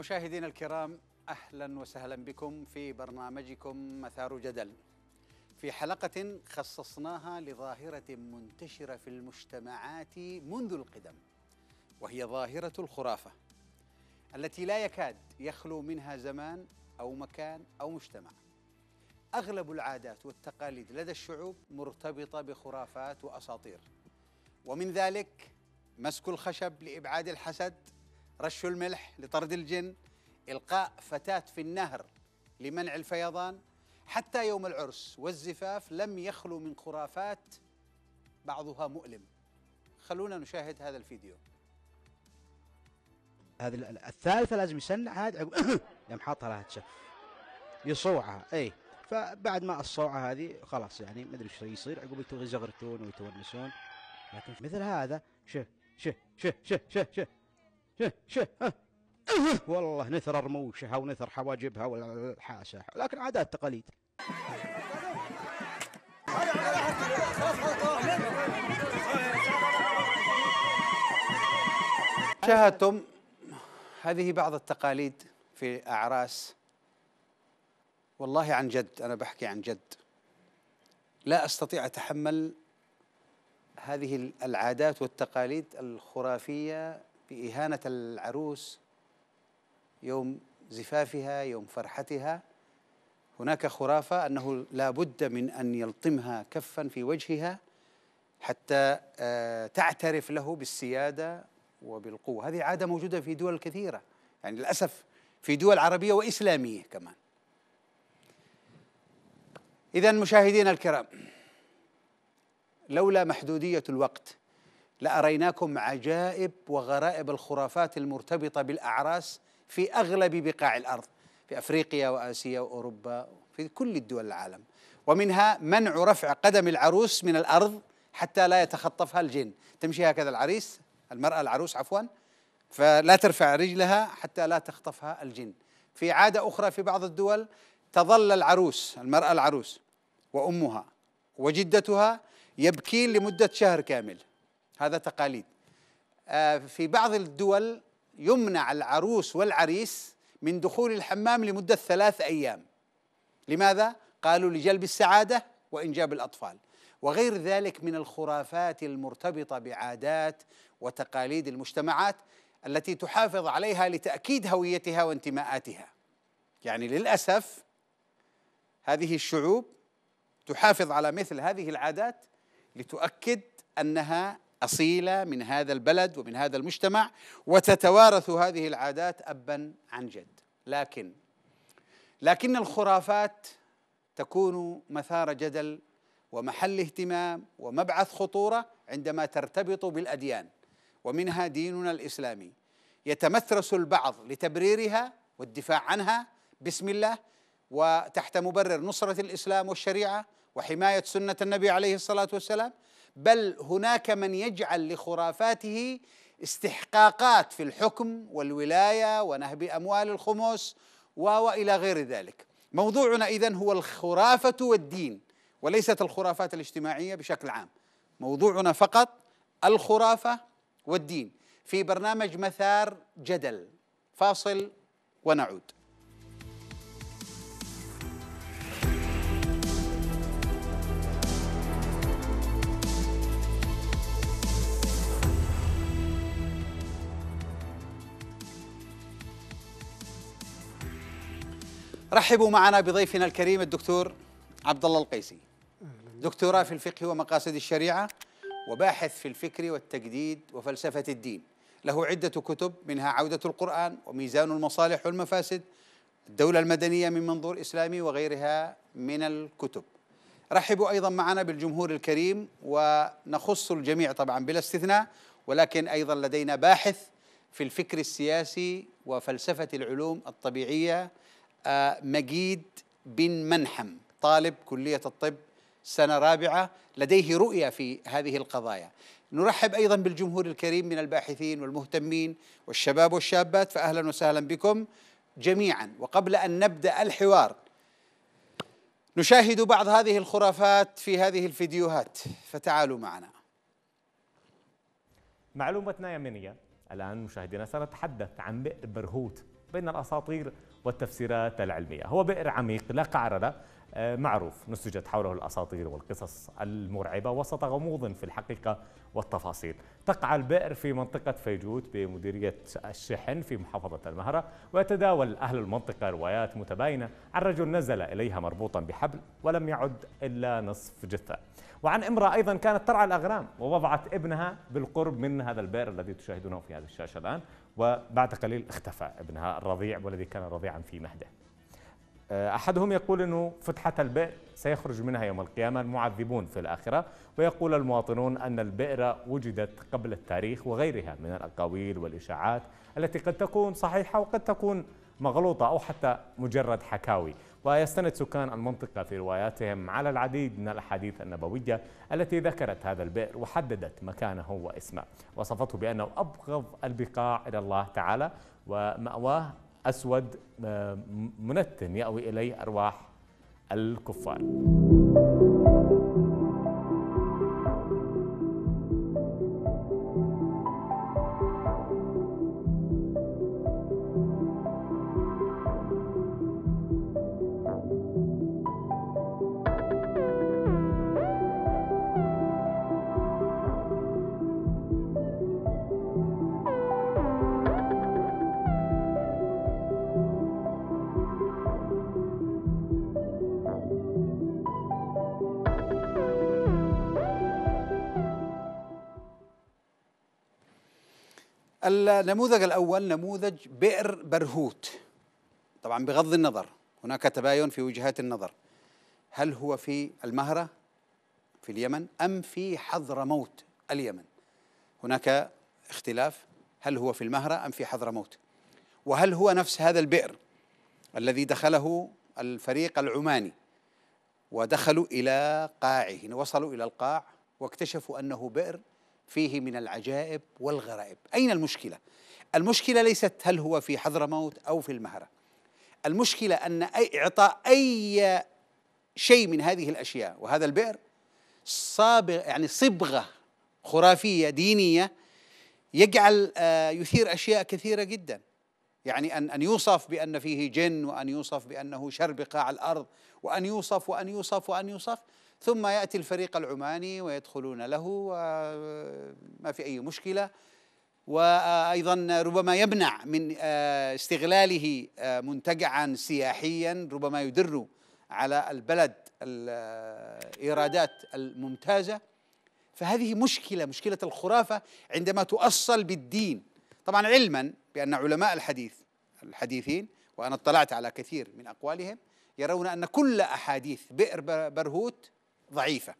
مشاهدينا الكرام اهلا وسهلا بكم في برنامجكم مثار جدل. في حلقه خصصناها لظاهره منتشره في المجتمعات منذ القدم وهي ظاهره الخرافه التي لا يكاد يخلو منها زمان او مكان او مجتمع. اغلب العادات والتقاليد لدى الشعوب مرتبطه بخرافات واساطير. ومن ذلك مسك الخشب لابعاد الحسد رش الملح لطرد الجن إلقاء فتاة في النهر لمنع الفيضان حتى يوم العرس والزفاف لم يخلو من خرافات بعضها مؤلم خلونا نشاهد هذا الفيديو هذه الثالثه لازم يسنع هذا يوم حاطها لها تشف. يصوعها اي فبعد ما الصوعه هذه خلاص يعني ما ادري ايش يصير عقب يتغزغرتون ويتونسون لكن مثل هذا شوف شوف شوف شوف شوف شه شه والله نثر رموشها ونثر حواجبها والحاسة لكن عادات تقاليد شاهدتم هذه بعض التقاليد في أعراس والله عن جد أنا بحكي عن جد لا أستطيع أتحمل هذه العادات والتقاليد الخرافية بإهانة العروس يوم زفافها يوم فرحتها هناك خرافة أنه لا بد من أن يلطمها كفا في وجهها حتى آه، تعترف له بالسيادة وبالقوة هذه عادة موجودة في دول كثيرة يعني للأسف في دول عربية وإسلامية كمان إذا مشاهدينا الكرام لولا محدودية الوقت لأريناكم عجائب وغرائب الخرافات المرتبطة بالأعراس في أغلب بقاع الأرض في أفريقيا وآسيا وأوروبا في كل الدول العالم ومنها منع رفع قدم العروس من الأرض حتى لا يتخطفها الجن تمشي هكذا العريس المرأة العروس عفوا فلا ترفع رجلها حتى لا تخطفها الجن في عادة أخرى في بعض الدول تظل العروس المرأة العروس وأمها وجدتها يبكين لمدة شهر كامل هذا تقاليد آه، في بعض الدول يمنع العروس والعريس من دخول الحمام لمدة ثلاث أيام لماذا؟ قالوا لجلب السعادة وإنجاب الأطفال وغير ذلك من الخرافات المرتبطة بعادات وتقاليد المجتمعات التي تحافظ عليها لتأكيد هويتها وانتماءاتها يعني للأسف هذه الشعوب تحافظ على مثل هذه العادات لتؤكد أنها اصيله من هذا البلد ومن هذا المجتمع وتتوارث هذه العادات ابا عن جد لكن لكن الخرافات تكون مثار جدل ومحل اهتمام ومبعث خطوره عندما ترتبط بالاديان ومنها ديننا الاسلامي يتمثرس البعض لتبريرها والدفاع عنها بسم الله وتحت مبرر نصره الاسلام والشريعه وحمايه سنه النبي عليه الصلاه والسلام بل هناك من يجعل لخرافاته استحقاقات في الحكم والولايه ونهب اموال الخمس والى غير ذلك. موضوعنا اذا هو الخرافه والدين وليست الخرافات الاجتماعيه بشكل عام. موضوعنا فقط الخرافه والدين في برنامج مثار جدل. فاصل ونعود. رحبوا معنا بضيفنا الكريم الدكتور عبد الله القيسي دكتوراه في الفقه ومقاصد الشريعه وباحث في الفكر والتجديد وفلسفه الدين له عده كتب منها عوده القران وميزان المصالح والمفاسد الدوله المدنيه من منظور اسلامي وغيرها من الكتب رحبوا ايضا معنا بالجمهور الكريم ونخص الجميع طبعا بلا استثناء ولكن ايضا لدينا باحث في الفكر السياسي وفلسفه العلوم الطبيعيه مجيد بن منحم طالب كلية الطب سنة رابعة لديه رؤية في هذه القضايا نرحب أيضا بالجمهور الكريم من الباحثين والمهتمين والشباب والشابات فأهلا وسهلا بكم جميعا وقبل أن نبدأ الحوار نشاهد بعض هذه الخرافات في هذه الفيديوهات فتعالوا معنا معلومتنا يمنية الآن مشاهدينا سنتحدث عن بئر برهوت بين الأساطير والتفسيرات العلمية هو بئر عميق لا قعر له آه، معروف نسجت حوله الأساطير والقصص المرعبة وسط غموض في الحقيقة والتفاصيل تقع البئر في منطقة فيجوت بمديرية الشحن في محافظة المهرة ويتداول أهل المنطقة روايات متباينة عن رجل نزل إليها مربوطا بحبل ولم يعد إلا نصف جثة وعن امرأة أيضا كانت ترعى الاغرام ووضعت ابنها بالقرب من هذا البئر الذي تشاهدونه في هذه الشاشة الآن وبعد قليل اختفى ابنها الرضيع والذي كان رضيعا في مهده آه، أحدهم يقول أنه فتحة البئر سيخرج منها يوم القيامة المعذبون في الآخرة ويقول المواطنون أن البئر وجدت قبل التاريخ وغيرها من الأقاويل والإشاعات التي قد تكون صحيحة وقد تكون مغلوطة أو حتى مجرد حكاوي ويستند سكان المنطقة في رواياتهم على العديد من الأحاديث النبوية التي ذكرت هذا البئر وحددت مكانه واسمه وصفته بأنه أبغض البقاع إلى الله تعالى ومأواه أسود آه، منتن يأوي إليه أرواح الكفار النموذج الأول نموذج بئر برهوت طبعا بغض النظر هناك تباين في وجهات النظر هل هو في المهرة في اليمن أم في حضرموت اليمن هناك اختلاف هل هو في المهرة أم في حضرموت وهل هو نفس هذا البئر الذي دخله الفريق العماني ودخلوا إلى قاعه وصلوا إلى القاع واكتشفوا أنه بئر فيه من العجائب والغرائب أين المشكلة؟ المشكلة ليست هل هو في حضرموت أو في المهرة المشكلة أن أي إعطاء أي شيء من هذه الأشياء وهذا البئر صابغ يعني صبغة خرافية دينية يجعل آه، يثير أشياء كثيرة جدا يعني أن أن يوصف بأن فيه جن وأن يوصف بأنه شر بقاع الأرض وأن يوصف وأن يوصف وأن يوصف ثم يأتي الفريق العماني ويدخلون له وما في أي مشكلة وايضا ربما يمنع من آه، استغلاله آه، منتجعا سياحيا ربما يدر على البلد الايرادات الممتازه فهذه مشكله مشكله الخرافه عندما تؤصل بالدين طبعا علما بان علماء الحديث الحديثين وانا اطلعت على كثير من اقوالهم يرون ان كل احاديث بئر برهوت ضعيفة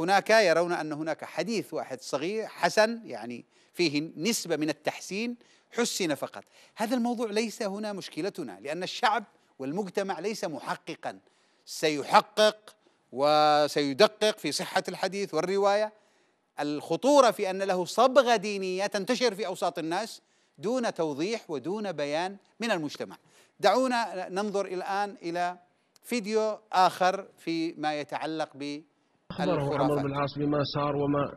هناك يرون أن هناك حديث واحد صغير حسن يعني فيه نسبة من التحسين حسن فقط هذا الموضوع ليس هنا مشكلتنا لأن الشعب والمجتمع ليس محققا سيحقق وسيدقق في صحة الحديث والرواية الخطورة في أن له صبغة دينية تنتشر في أوساط الناس دون توضيح ودون بيان من المجتمع دعونا ننظر الآن إلى فيديو آخر فيما يتعلق ب أخبره عمر بن العاص بما صار وما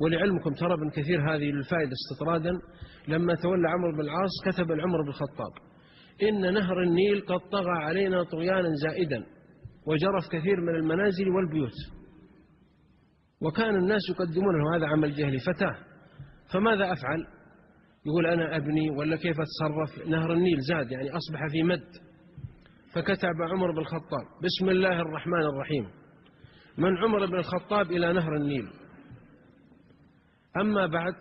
ولعلمكم ترى ابن كثير هذه الفائدة استطرادا لما تولى عمرو بن العاص كتب لعمر بن الخطاب إن نهر النيل قد طغى علينا طغيانا زائدا وجرف كثير من المنازل والبيوت وكان الناس يقدمون له هذا عمل جهلي فتاه فماذا أفعل يقول أنا أبني ولا كيف أتصرف نهر النيل زاد يعني أصبح في مد فكتب عمر بن الخطاب بسم الله الرحمن الرحيم من عمر بن الخطاب إلى نهر النيل أما بعد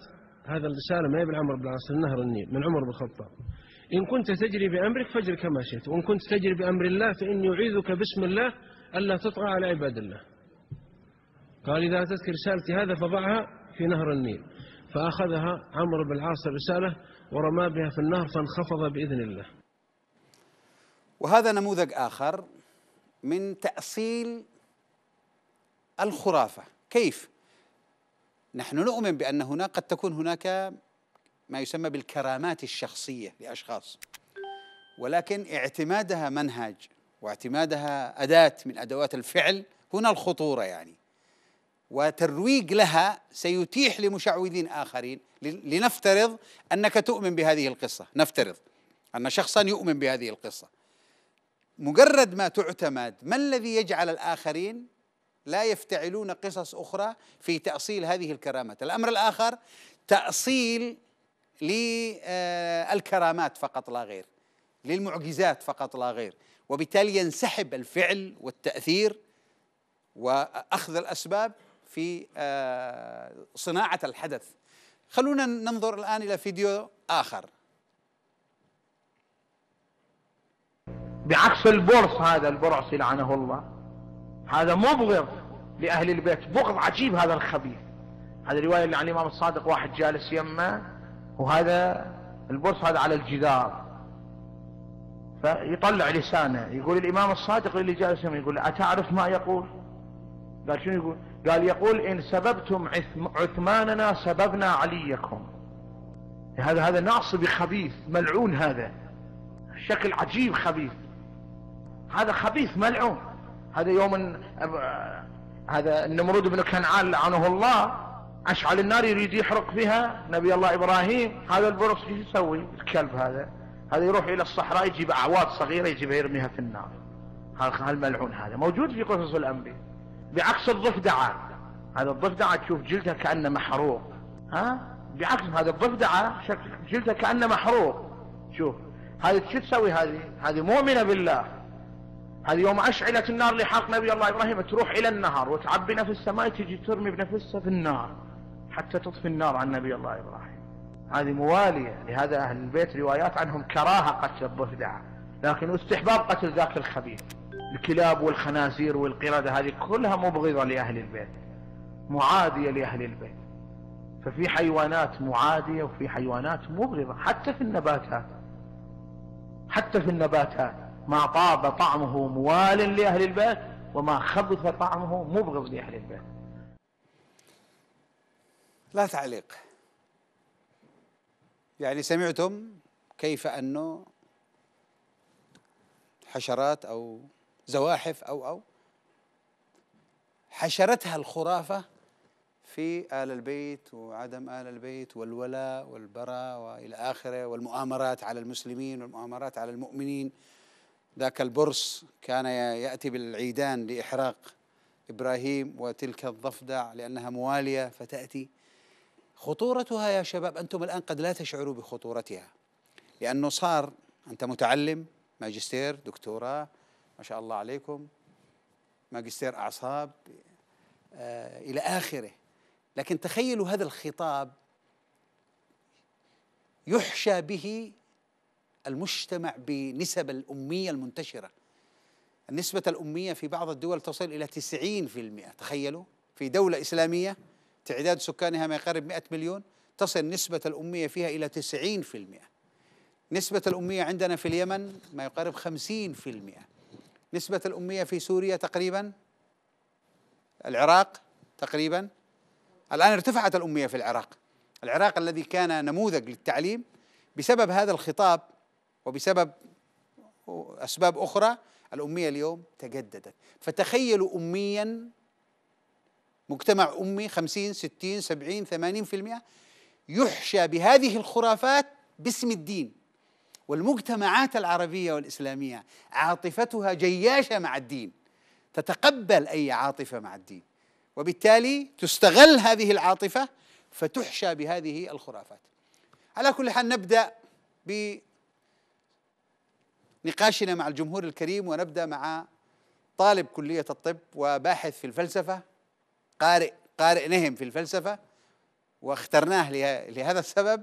هذا الرسالة ما يبن عمر بن العاص نهر النيل من عمر بن الخطاب إن كنت تجري بأمرك فجر كما شئت وإن كنت تجري بأمر الله فإني أعيذك بسم الله ألا تطغى على عباد الله قال إذا أتتك رسالتي هذا فضعها في نهر النيل فأخذها عمرو بن العاص الرسالة ورمى بها في النهر فانخفض بإذن الله وهذا نموذج آخر من تأصيل الخرافة كيف؟ نحن نؤمن بأن هناك قد تكون هناك ما يسمى بالكرامات الشخصية لأشخاص ولكن اعتمادها منهج واعتمادها أداة من أدوات الفعل هنا الخطورة يعني وترويج لها سيتيح لمشعوذين آخرين لنفترض أنك تؤمن بهذه القصة نفترض أن شخصا يؤمن بهذه القصة مجرد ما تعتمد ما الذي يجعل الآخرين لا يفتعلون قصص أخرى في تأصيل هذه الكرامات الأمر الآخر تأصيل للكرامات آه، فقط لا غير للمعجزات فقط لا غير وبالتالي ينسحب الفعل والتأثير وأخذ الأسباب في آه، صناعة الحدث خلونا ننظر الآن إلى فيديو آخر بعكس البرص هذا البرص لعنه الله هذا مبغض لأهل البيت بغض عجيب هذا الخبيث هذا الرواية اللي عن الإمام الصادق واحد جالس يمه وهذا البرص هذا على الجدار فيطلع لسانه يقول الإمام الصادق اللي جالس يمه يقول أتعرف ما يقول قال شنو يقول قال يقول إن سببتم عثماننا سببنا عليكم هذا هذا ناصبي خبيث ملعون هذا شكل عجيب خبيث هذا خبيث ملعون هذا يوم هذا النمرود بن كنعان لعنه الله اشعل النار يريد يحرق فيها نبي الله ابراهيم هذا البرص ايش يسوي الكلب هذا هذا يروح الى الصحراء يجيب اعواد صغيره يجيبها يرميها في النار هذا الملعون هذا موجود في قصص الانبياء بعكس الضفدعه هذا الضفدعه تشوف جلدها كانه محروق ها بعكس هذا الضفدعه جلدها كانه محروق شوف هذه شو تسوي هذه هذه مؤمنه بالله هذه يوم أشعلت النار لحرق نبي الله إبراهيم تروح إلى النهر وتعبي في السماء تجي ترمي بنفسها في النار حتى تطفي النار عن نبي الله إبراهيم هذه موالية لهذا أهل البيت روايات عنهم كراهة قتل الضفدع لكن استحباب قتل ذاك الخبيث الكلاب والخنازير والقردة هذه كلها مبغضة لأهل البيت معادية لأهل البيت ففي حيوانات معادية وفي حيوانات مبغضة حتى في النباتات حتى في النباتات ما طاب طعمه موال لأهل البيت وما خبث طعمه مبغض لأهل البيت لا تعليق يعني سمعتم كيف أنه حشرات أو زواحف أو أو حشرتها الخرافة في آل البيت وعدم آل البيت والولاء والبراء وإلى آخره والمؤامرات على المسلمين والمؤامرات على المؤمنين ذاك البرص كان يأتي بالعيدان لإحراق إبراهيم وتلك الضفدع لأنها موالية فتأتي خطورتها يا شباب أنتم الآن قد لا تشعروا بخطورتها لأنه صار أنت متعلم ماجستير دكتوراه ما شاء الله عليكم ماجستير أعصاب آه إلى آخره لكن تخيلوا هذا الخطاب يحشى به المجتمع بنسب الأمية المنتشرة النسبة الأمية في بعض الدول تصل إلى 90% تخيلوا في دولة إسلامية تعداد سكانها ما يقارب 100 مليون تصل نسبة الأمية فيها إلى 90% نسبة الأمية عندنا في اليمن ما يقارب 50% نسبة الأمية في سوريا تقريبا العراق تقريبا الآن ارتفعت الأمية في العراق العراق الذي كان نموذج للتعليم بسبب هذا الخطاب وبسبب أسباب أخرى الأمية اليوم تجددت فتخيلوا أميا مجتمع أمي خمسين ستين سبعين ثمانين في المئة يحشى بهذه الخرافات باسم الدين والمجتمعات العربية والإسلامية عاطفتها جياشة مع الدين تتقبل أي عاطفة مع الدين وبالتالي تستغل هذه العاطفة فتحشى بهذه الخرافات على كل حال نبدأ نقاشنا مع الجمهور الكريم ونبدا مع طالب كليه الطب وباحث في الفلسفه قارئ قارئ نهم في الفلسفه واخترناه لهذا السبب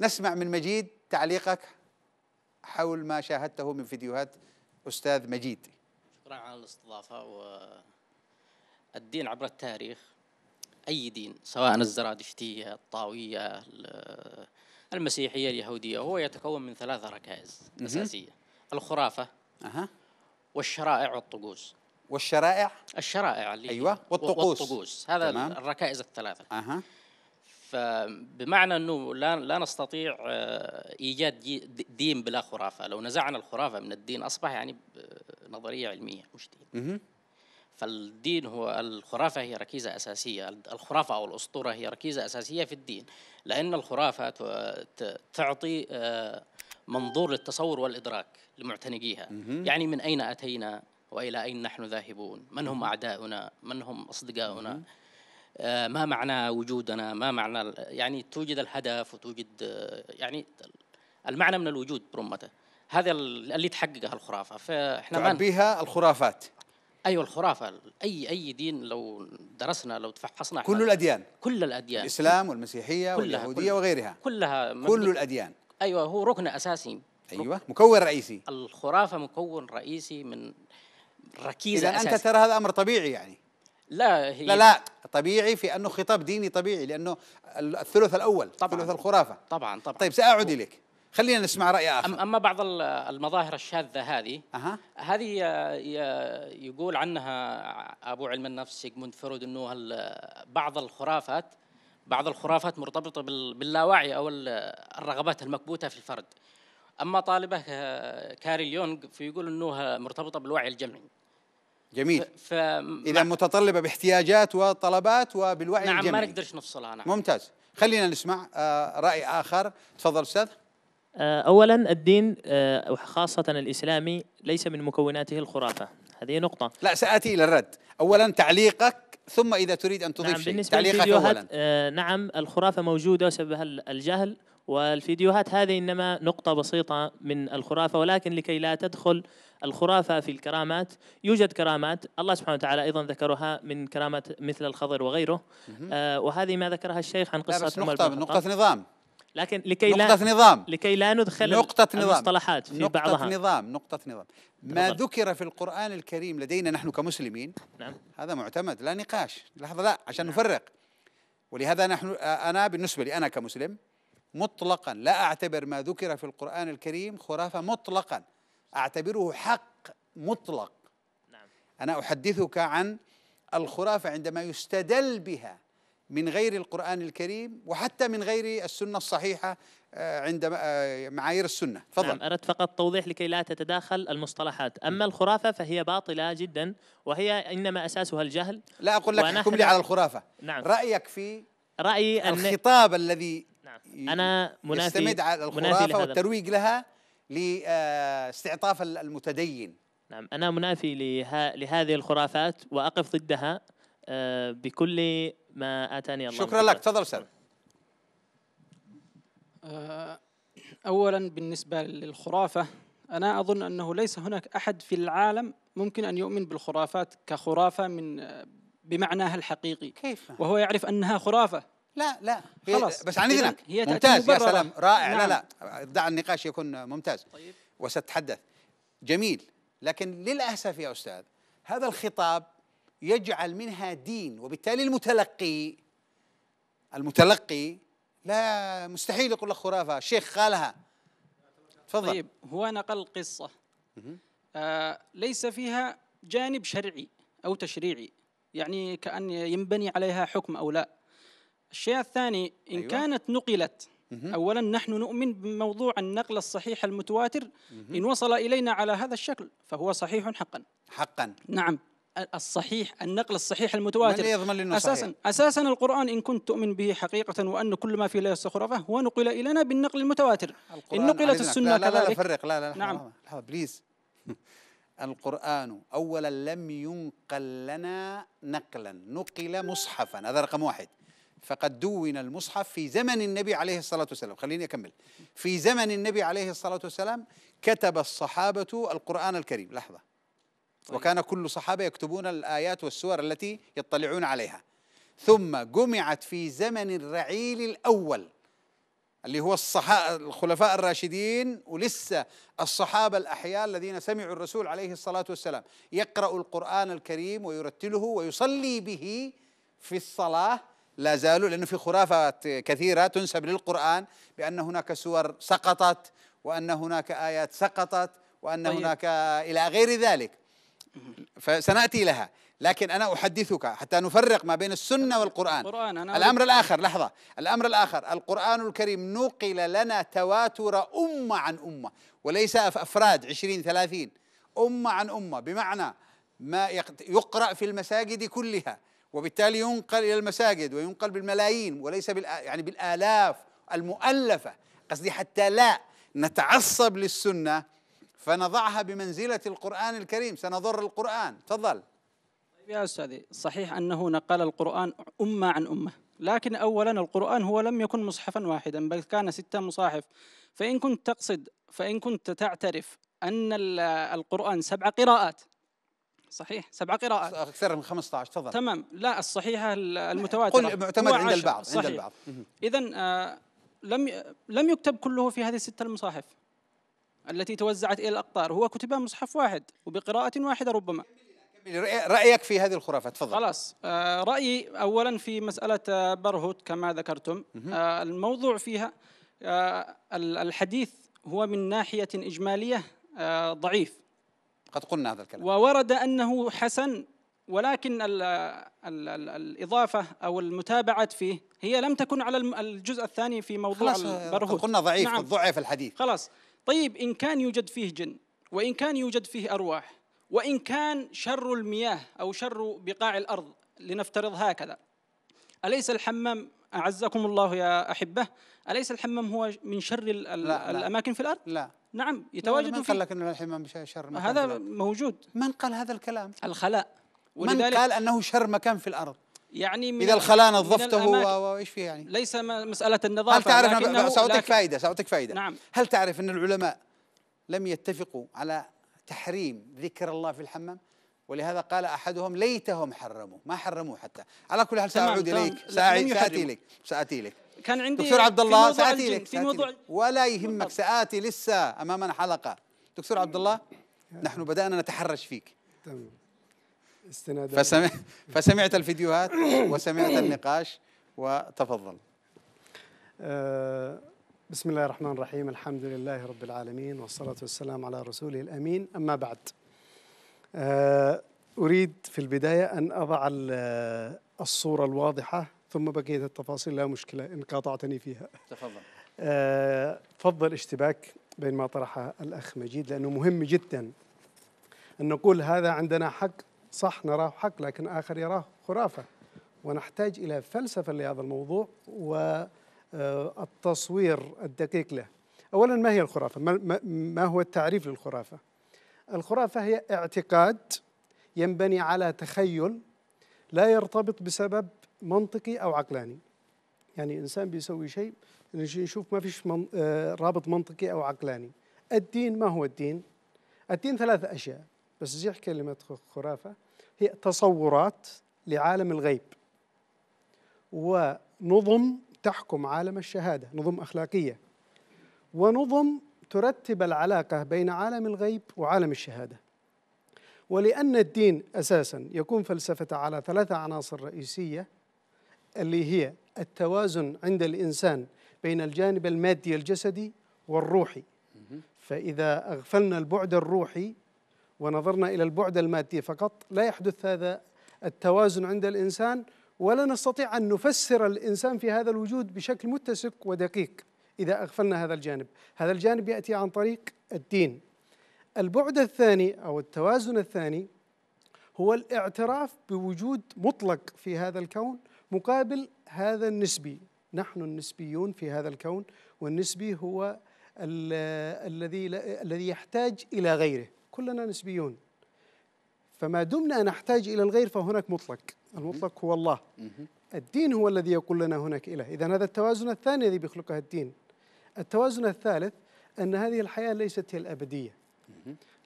نسمع من مجيد تعليقك حول ما شاهدته من فيديوهات استاذ مجيد شكرا على الاستضافه و الدين عبر التاريخ اي دين سواء الزرادشتيه الطاويه المسيحيه اليهوديه هو يتكون من ثلاثه ركائز اساسيه الخرافه اها والشرائع والطقوس والشرائع الشرائع اللي ايوه والطقوس والطقوس هذا تمام. الركائز الثلاثه اها فبمعنى انه لا لا نستطيع آه، ايجاد دين بلا خرافه لو نزعنا الخرافه من الدين اصبح يعني آه، نظريه علميه مش دين فالدين هو الخرافه هي ركيزه اساسيه الخرافه او الاسطوره هي ركيزه اساسيه في الدين لان الخرافه تعطي آه، منظور للتصور والإدراك لمعتنقيها يعني من أين أتينا وإلى أين نحن ذاهبون من هم أعداؤنا من هم أصدقاؤنا آه، ما معنى وجودنا ما معنى يعني توجد الهدف وتوجد آه، يعني المعنى من الوجود برمته هذا اللي تحققه الخرافه فاحنا تعبيها الخرافات ايوه الخرافه اي اي دين لو درسنا لو تفحصنا كل الاديان كل الاديان الاسلام والمسيحيه واليهوديه وغيرها كلها كل الاديان ايوه هو ركن اساسي ايوه مكون رئيسي الخرافه مكون رئيسي من ركيزه اذا انت ترى هذا امر طبيعي يعني لا هي لا لا طبيعي في انه خطاب ديني طبيعي لانه الثلث الاول طبعا ثلث الخرافه طبعا طبعا طيب ساعود اليك خلينا نسمع راي اخر اما بعض المظاهر الشاذه هذه أه. هذه يقول عنها ابو علم النفس سيغموند فرويد انه بعض الخرافات بعض الخرافات مرتبطة باللاوعي أو الرغبات المكبوتة في الفرد أما طالبة كاري يونغ فيقول أنها مرتبطة بالوعي الجمعي جميل ف... إذا متطلبة باحتياجات وطلبات وبالوعي نعم الجمعي نعم ما نقدرش نفصلها نعم ممتاز خلينا نسمع آه، رأي آخر تفضل أستاذ آه، أولا الدين آه، وخاصة الإسلامي ليس من مكوناته الخرافة هذه نقطة لا سأتي إلى الرد أولا تعليقك ثم اذا تريد ان تضيف نعم شيء بالنسبة تعليقك اولا آه نعم الخرافه موجوده وسببها الجهل والفيديوهات هذه انما نقطه بسيطه من الخرافه ولكن لكي لا تدخل الخرافه في الكرامات يوجد كرامات الله سبحانه وتعالى ايضا ذكرها من كرامات مثل الخضر وغيره آه وهذه ما ذكرها الشيخ عن قصه لا بس نقطه نقطه نظام لكن لكي لا نقطة نظام لكي لا ندخل نقطة نظام المصطلحات في نقطة بعضها نظام نقطة نظام ما بالضبط. ذكر في القرآن الكريم لدينا نحن كمسلمين نعم. هذا معتمد لا نقاش لحظة لا عشان نعم. نفرق ولهذا نحن أنا بالنسبة لي أنا كمسلم مطلقا لا أعتبر ما ذكر في القرآن الكريم خرافة مطلقا أعتبره حق مطلق نعم. أنا أحدثك عن الخرافة عندما يستدل بها من غير القرآن الكريم وحتى من غير السنة الصحيحة آه، عند آه، معايير السنة نعم، تفضل نعم أردت فقط توضيح لكي لا تتداخل المصطلحات أما الخرافة فهي باطلة جدا وهي إنما أساسها الجهل لا أقول لك احكم لي على الخرافة نعم رأيك في رأيي أن الخطاب الذي نعم أنا منافي يستمد على الخرافة والترويج لها لاستعطاف آه، المتدين نعم أنا منافي لها لهذه الخرافات وأقف ضدها بكل ما اتاني الله شكرا لك تفضل استاذ آه، اولا بالنسبه للخرافه انا اظن انه ليس هناك احد في العالم ممكن ان يؤمن بالخرافات كخرافه من بمعناها الحقيقي كيف وهو يعرف انها خرافه لا لا خلاص بس عن اذنك هي ممتاز يا سلام رائع نعم. لا لا دع النقاش يكون ممتاز طيب. وستتحدث جميل لكن للاسف يا استاذ هذا الخطاب يجعل منها دين وبالتالي المتلقي المتلقي لا مستحيل يقول لك خرافه الشيخ قالها تفضل طيب هو نقل قصه آه ليس فيها جانب شرعي او تشريعي يعني كان ينبني عليها حكم او لا الشيء الثاني ان أيوة. كانت نقلت اولا نحن نؤمن بموضوع النقل الصحيح المتواتر ان وصل الينا على هذا الشكل فهو صحيح حقا حقا نعم الصحيح النقل الصحيح المتواتر من يضمن لنا أساسا صحيح؟ أساسا القرآن إن كنت تؤمن به حقيقة وأن كل ما فيه لا خرافة هو نقل إلينا بالنقل المتواتر القرآن إن نقلت السنة لا لا, كذلك لا لا فرق لا لا, لا نعم بليز القرآن أولا لم ينقل لنا نقلا نقل مصحفا هذا رقم واحد فقد دون المصحف في زمن النبي عليه الصلاة والسلام خليني أكمل في زمن النبي عليه الصلاة والسلام كتب الصحابة القرآن الكريم لحظة طيب. وكان كل صحابة يكتبون الآيات والسور التي يطلعون عليها ثم جمعت في زمن الرعيل الأول اللي هو الصحاء الخلفاء الراشدين ولسه الصحابة الأحياء الذين سمعوا الرسول عليه الصلاة والسلام يقرأ القرآن الكريم ويرتله ويصلي به في الصلاة لا زالوا لأنه في خرافات كثيرة تنسب للقرآن بأن هناك سور سقطت وأن هناك آيات سقطت وأن طيب. هناك إلى غير ذلك فسناتي لها لكن انا احدثك حتى نفرق ما بين السنه والقران القرآن أنا الامر الاخر لحظه الامر الاخر القران الكريم نقل لنا تواتر امه عن امه وليس افراد 20 30 امه عن امه بمعنى ما يقرا في المساجد كلها وبالتالي ينقل الى المساجد وينقل بالملايين وليس بالآ يعني بالالاف المؤلفه قصدي حتى لا نتعصب للسنه فنضعها بمنزلة القرآن الكريم سنضر القرآن تفضل طيب يا أستاذي صحيح أنه نقل القرآن أمة عن أمة لكن أولا القرآن هو لم يكن مصحفا واحدا بل كان ستة مصاحف فإن كنت تقصد فإن كنت تعترف أن القرآن سبع قراءات صحيح سبع قراءات أكثر من 15 تفضل تمام لا الصحيحة المتواترة قل معتمد عند البعض عند البعض إذا آه لم لم يكتب كله في هذه الستة المصاحف التي توزعت إلى الأقطار هو كتبها مصحف واحد وبقراءة واحدة ربما رأيك في هذه الخرافة تفضل خلاص آه، رأيي أولا في مسألة آه، برهوت كما ذكرتم آه، الموضوع فيها الحديث هو من ناحية إجمالية ضعيف قد قلنا هذا الكلام وورد أنه حسن ولكن الـ الـ الـ الإضافة أو المتابعة فيه هي لم تكن على الجزء الثاني في موضوع البرهوت قلنا ضعيف نعم. ضعف الحديث خلاص طيب إن كان يوجد فيه جن وإن كان يوجد فيه أرواح وإن كان شر المياه أو شر بقاع الأرض لنفترض هكذا أليس الحمام أعزكم الله يا أحبة أليس الحمام هو من شر لا لا الأماكن في الأرض؟ لا نعم يتواجد من قال لك أن الحمام شر مكان هذا موجود من قال هذا الكلام؟ الخلاء من قال أنه شر مكان في الأرض؟ يعني من اذا الخلاء نظفته وايش فيه يعني ليس مساله النظافه هل تعرف ساعطيك فائده ساعطيك فائده نعم هل تعرف ان العلماء لم يتفقوا على تحريم ذكر الله في الحمام ولهذا قال احدهم ليتهم حرموا ما حرموه حتى على كل حال ساعود اليك ساعود ساتي لك ساتي لك كان عندي دكتور عبد الله ساتي لك في موضوع ولا يهمك ساتي لسه امامنا حلقه دكتور عبد الله نحن بدانا نتحرش فيك تمام استنادا فسمع فسمعت الفيديوهات وسمعت النقاش وتفضل آه، بسم الله الرحمن الرحيم الحمد لله رب العالمين والصلاة والسلام على رسوله الأمين أما بعد آه، أريد في البداية أن أضع آه، الصورة الواضحة ثم بقية التفاصيل لا مشكلة إن قاطعتني فيها تفضل فضل اشتباك بين ما طرحه الأخ مجيد لأنه مهم جدا أن نقول هذا عندنا حق صح نراه حق لكن آخر يراه خرافة ونحتاج إلى فلسفة لهذا الموضوع والتصوير آه، الدقيق له أولا ما هي الخرافة؟ ما هو التعريف للخرافة؟ الخرافة هي اعتقاد ينبني على تخيل لا يرتبط بسبب منطقي أو عقلاني يعني إنسان بيسوي شيء نشوف ما فيش من آه، رابط منطقي أو عقلاني الدين ما هو الدين؟ الدين ثلاث أشياء بس زيح كلمة خرافة هي تصورات لعالم الغيب ونظم تحكم عالم الشهادة نظم أخلاقية ونظم ترتب العلاقة بين عالم الغيب وعالم الشهادة ولأن الدين أساسا يكون فلسفته على ثلاثة عناصر رئيسية اللي هي التوازن عند الإنسان بين الجانب المادي الجسدي والروحي فإذا أغفلنا البعد الروحي ونظرنا إلى البعد المادي فقط لا يحدث هذا التوازن عند الإنسان ولا نستطيع أن نفسر الإنسان في هذا الوجود بشكل متسق ودقيق إذا أغفلنا هذا الجانب هذا الجانب يأتي عن طريق الدين البعد الثاني أو التوازن الثاني هو الاعتراف بوجود مطلق في هذا الكون مقابل هذا النسبي نحن النسبيون في هذا الكون والنسبي هو الذي الذي يحتاج الى غيره كلنا نسبيون فما دمنا نحتاج إلى الغير فهناك مطلق المطلق هو الله الدين هو الذي يقول لنا هناك إله إذا هذا التوازن الثاني الذي بيخلقه الدين التوازن الثالث أن هذه الحياة ليست هي الأبدية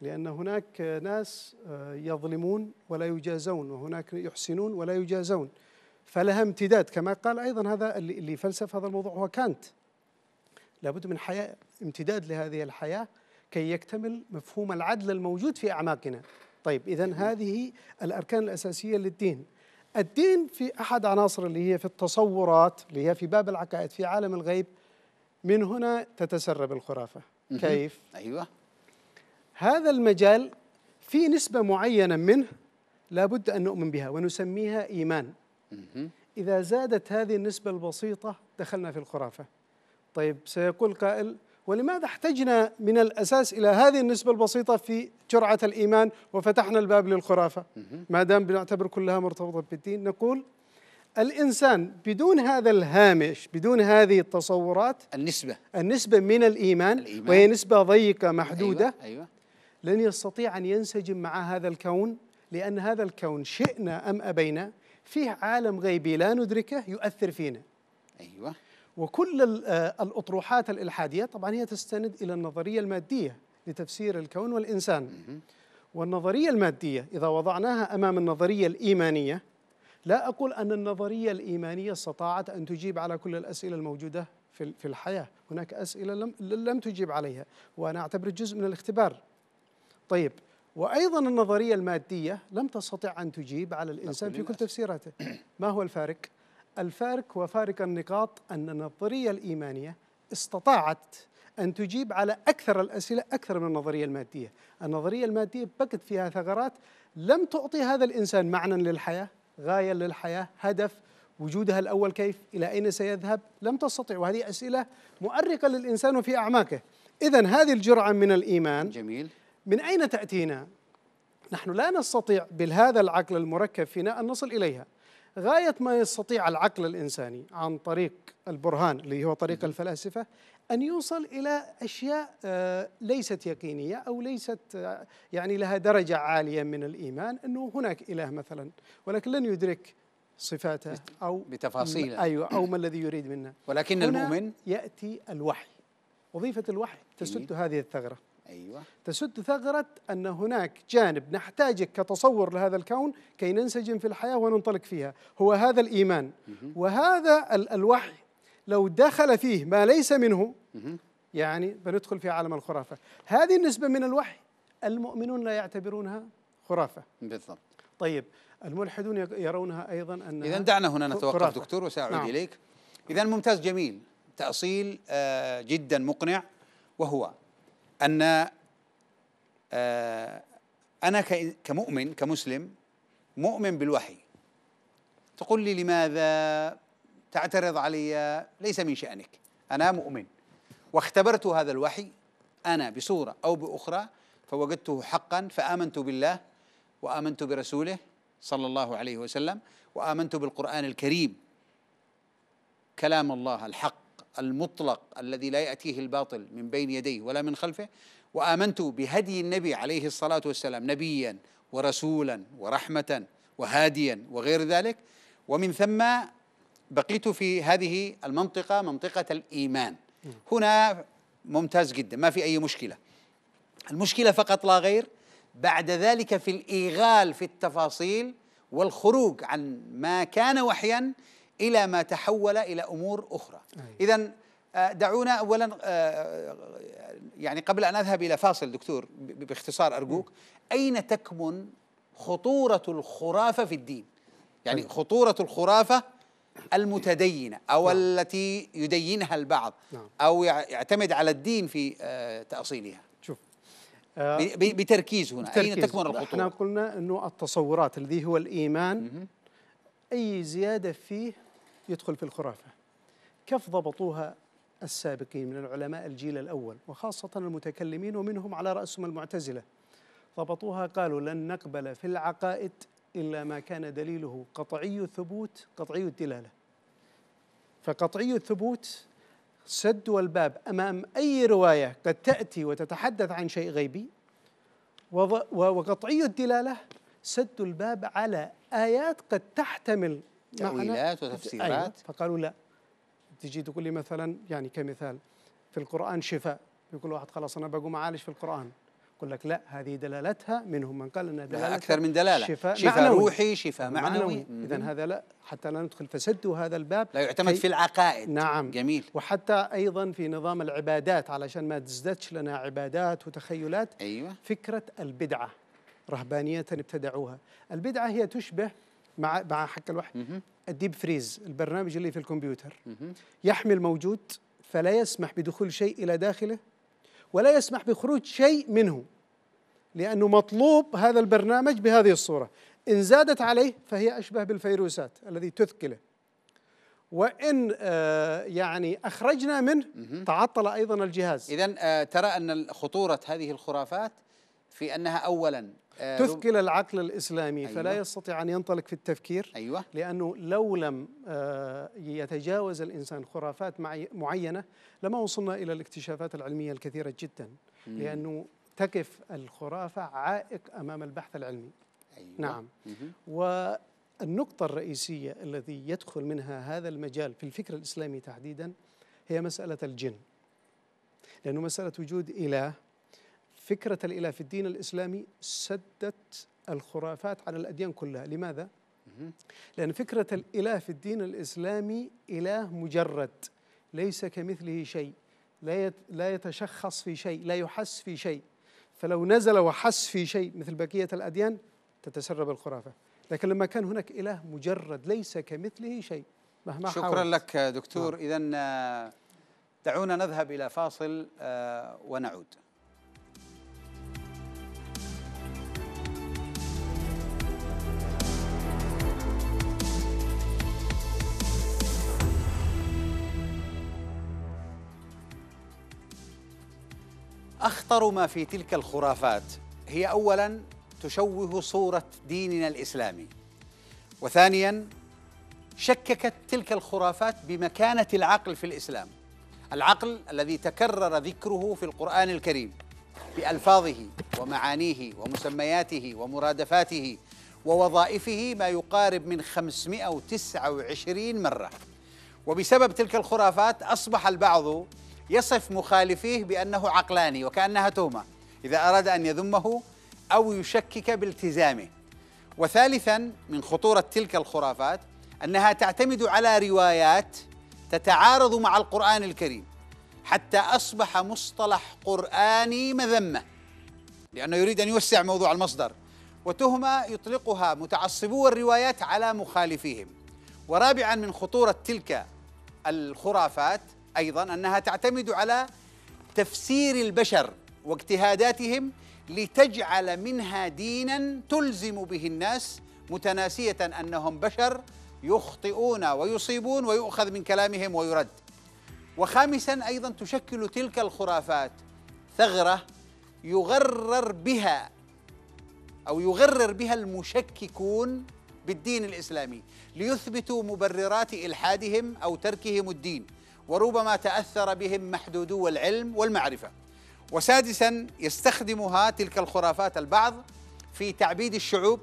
لأن هناك ناس آه، يظلمون ولا يجازون وهناك يحسنون ولا يجازون فلها امتداد كما قال أيضا هذا اللي فلسف هذا الموضوع هو كانت لابد من حياة امتداد لهذه الحياة كي يكتمل مفهوم العدل الموجود في أعماقنا طيب إذا هذه الأركان الأساسية للدين الدين في أحد عناصر اللي هي في التصورات اللي هي في باب العقائد في عالم الغيب من هنا تتسرب الخرافة كيف؟ أيوة هذا المجال في نسبة معينة منه لابد أن نؤمن بها ونسميها إيمان إذا زادت هذه النسبة البسيطة دخلنا في الخرافة طيب سيقول قائل ولماذا احتجنا من الأساس إلى هذه النسبة البسيطة في جرعة الإيمان وفتحنا الباب للخرافة ما دام بنعتبر كلها مرتبطة بالدين نقول الإنسان بدون هذا الهامش بدون هذه التصورات النسبة النسبة من الإيمان, الإيمان وهي نسبة ضيقة محدودة أيوة أيوة لن يستطيع أن ينسجم مع هذا الكون لأن هذا الكون شئنا أم أبينا فيه عالم غيبي لا ندركه يؤثر فينا أيوه وكل آه، الأطروحات الإلحادية طبعا هي تستند إلى النظرية المادية لتفسير الكون والإنسان والنظرية المادية إذا وضعناها أمام النظرية الإيمانية لا أقول أن النظرية الإيمانية استطاعت أن تجيب على كل الأسئلة الموجودة في الحياة هناك أسئلة لم, لم تجيب عليها وأنا أعتبر جزء من الاختبار طيب وأيضا النظرية المادية لم تستطع أن تجيب على الإنسان في كل تفسيراته ما هو الفارق؟ الفارق وفارق النقاط أن النظرية الإيمانية استطاعت أن تجيب على أكثر الأسئلة أكثر من النظرية المادية النظرية المادية بقت فيها ثغرات لم تعطي هذا الإنسان معنى للحياة غاية للحياة هدف وجودها الأول كيف إلى أين سيذهب لم تستطع وهذه أسئلة مؤرقة للإنسان وفي أعماقه إذا هذه الجرعة من الإيمان جميل من أين تأتينا؟ نحن لا نستطيع بهذا العقل المركب فينا أن نصل إليها غاية ما يستطيع العقل الإنساني عن طريق البرهان اللي هو طريق الفلاسفة أن يوصل إلى أشياء آه، ليست يقينية أو ليست آه، يعني لها درجة عالية من الإيمان أنه هناك إله مثلا ولكن لن يدرك صفاته أو بتفاصيله أيوة أو ما الذي يريد منا ولكن المؤمن يأتي الوحي وظيفة الوحي تسد هذه الثغرة أيوة. تسد ثغرة أن هناك جانب نحتاجه كتصور لهذا الكون كي ننسجم في الحياة وننطلق فيها هو هذا الإيمان وهذا الوحي لو دخل فيه ما ليس منه يعني بندخل في عالم الخرافة هذه النسبة من الوحي المؤمنون لا يعتبرونها خرافة بالضبط طيب الملحدون يرونها أيضا أن إذا دعنا هنا نتوقف خرافة. دكتور وسأعود نعم. إليك إذا ممتاز جميل تأصيل آه، جدا مقنع وهو ان آه، انا كمؤمن كمسلم مؤمن بالوحي تقول لي لماذا تعترض علي ليس من شأنك أنا مؤمن واختبرت هذا الوحي أنا بصورة أو بأخرى فوجدته حقا فآمنت بالله وآمنت برسوله صلى الله عليه وسلم وآمنت بالقرآن الكريم كلام الله الحق المطلق الذي لا يأتيه الباطل من بين يديه ولا من خلفه وآمنت بهدي النبي عليه الصلاة والسلام نبيا ورسولا ورحمة وهاديا وغير ذلك ومن ثم بقيت في هذه المنطقة منطقة الإيمان هنا ممتاز جدا ما في أي مشكلة المشكلة فقط لا غير بعد ذلك في الإيغال في التفاصيل والخروج عن ما كان وحيا إلى ما تحول إلى أمور أخرى أيوة. إذا آه، دعونا أولا آه، يعني قبل أن أذهب إلى فاصل دكتور باختصار أرجوك أين تكمن خطورة الخرافة في الدين يعني خطورة الخرافة المتدينة أو نعم. التي يدينها البعض نعم. أو يعتمد على الدين في آه، تأصيلها شوف بتركيز هنا بتركيز. أين تكمن الخطورة؟ احنا قلنا أنه التصورات الذي هو الإيمان أي زيادة فيه يدخل في الخرافة كيف ضبطوها السابقين من العلماء الجيل الأول وخاصة المتكلمين ومنهم على رأسهم المعتزلة ضبطوها قالوا لن نقبل في العقائد إلا ما كان دليله قطعي الثبوت قطعي الدلالة فقطعي الثبوت سد والباب أمام أي رواية قد تأتي وتتحدث عن شيء غيبي وقطعي الدلالة سد الباب على آيات قد تحتمل تأويلات وتفسيرات أيوة فقالوا لا تجي تقول لي مثلا يعني كمثال في القرآن شفاء يقول واحد خلاص أنا بقوم أعالج في القرآن يقول لك لا هذه دلالتها منهم من قال أنها دلالتها أكثر من دلالة شفاء, شفاء معنوي روحي شفاء معنوي, معنوي. إذا هذا لا حتى لا ندخل فسدوا هذا الباب لا يعتمد في العقائد نعم جميل وحتى أيضا في نظام العبادات علشان ما تزددش لنا عبادات وتخيلات أيوة فكرة البدعة رهبانية ابتدعوها البدعة هي تشبه مع مع حق الوحي الديب فريز البرنامج اللي في الكمبيوتر يحمي الموجود فلا يسمح بدخول شيء الى داخله ولا يسمح بخروج شيء منه لانه مطلوب هذا البرنامج بهذه الصوره ان زادت عليه فهي اشبه بالفيروسات الذي تثقله وان آه، يعني اخرجنا منه تعطل ايضا الجهاز اذا آه، ترى ان خطوره هذه الخرافات في انها اولا آه، تثقل العقل الإسلامي أيوة فلا يستطيع أن ينطلق في التفكير أيوة لأنه لو لم آه، يتجاوز الإنسان خرافات معينة لما وصلنا إلى الاكتشافات العلمية الكثيرة جدا لأنه تقف الخرافة عائق أمام البحث العلمي أيوة. نعم والنقطة الرئيسية التي يدخل منها هذا المجال في الفكر الإسلامي تحديدا هي مسألة الجن لأنه مسألة وجود إله فكرة الإله في الدين الإسلامي سدت الخرافات عن الأديان كلها لماذا؟ لأن فكرة الإله في الدين الإسلامي إله مجرد ليس كمثله شيء لا يتشخص في شيء لا يحس في شيء فلو نزل وحس في شيء مثل بقية الأديان تتسرب الخرافة لكن لما كان هناك إله مجرد ليس كمثله شيء مهما شكرا حاولت. لك دكتور نعم. إذا آه، دعونا نذهب إلى فاصل آه، ونعود أخطر ما في تلك الخرافات هي أولا تشوه صورة ديننا الإسلامي وثانيا شككت تلك الخرافات بمكانة العقل في الإسلام العقل الذي تكرر ذكره في القرآن الكريم بألفاظه ومعانيه ومسمياته ومرادفاته ووظائفه ما يقارب من 529 مرة وبسبب تلك الخرافات أصبح البعض يصف مخالفيه بأنه عقلاني وكأنها تهمة إذا أراد أن يذمه أو يشكك بالتزامه وثالثا من خطورة تلك الخرافات أنها تعتمد على روايات تتعارض مع القرآن الكريم حتى أصبح مصطلح قرآني مذمة لأنه يريد أن يوسع موضوع المصدر وتهمة يطلقها متعصبو الروايات على مخالفيهم ورابعا من خطورة تلك الخرافات أيضا أنها تعتمد على تفسير البشر واجتهاداتهم لتجعل منها دينا تلزم به الناس متناسية أنهم بشر يخطئون ويصيبون ويؤخذ من كلامهم ويرد وخامسا أيضا تشكل تلك الخرافات ثغرة يغرر بها أو يغرر بها المشككون بالدين الإسلامي ليثبتوا مبررات إلحادهم أو تركهم الدين وربما تأثر بهم محدودو العلم والمعرفة وسادسا يستخدمها تلك الخرافات البعض في تعبيد الشعوب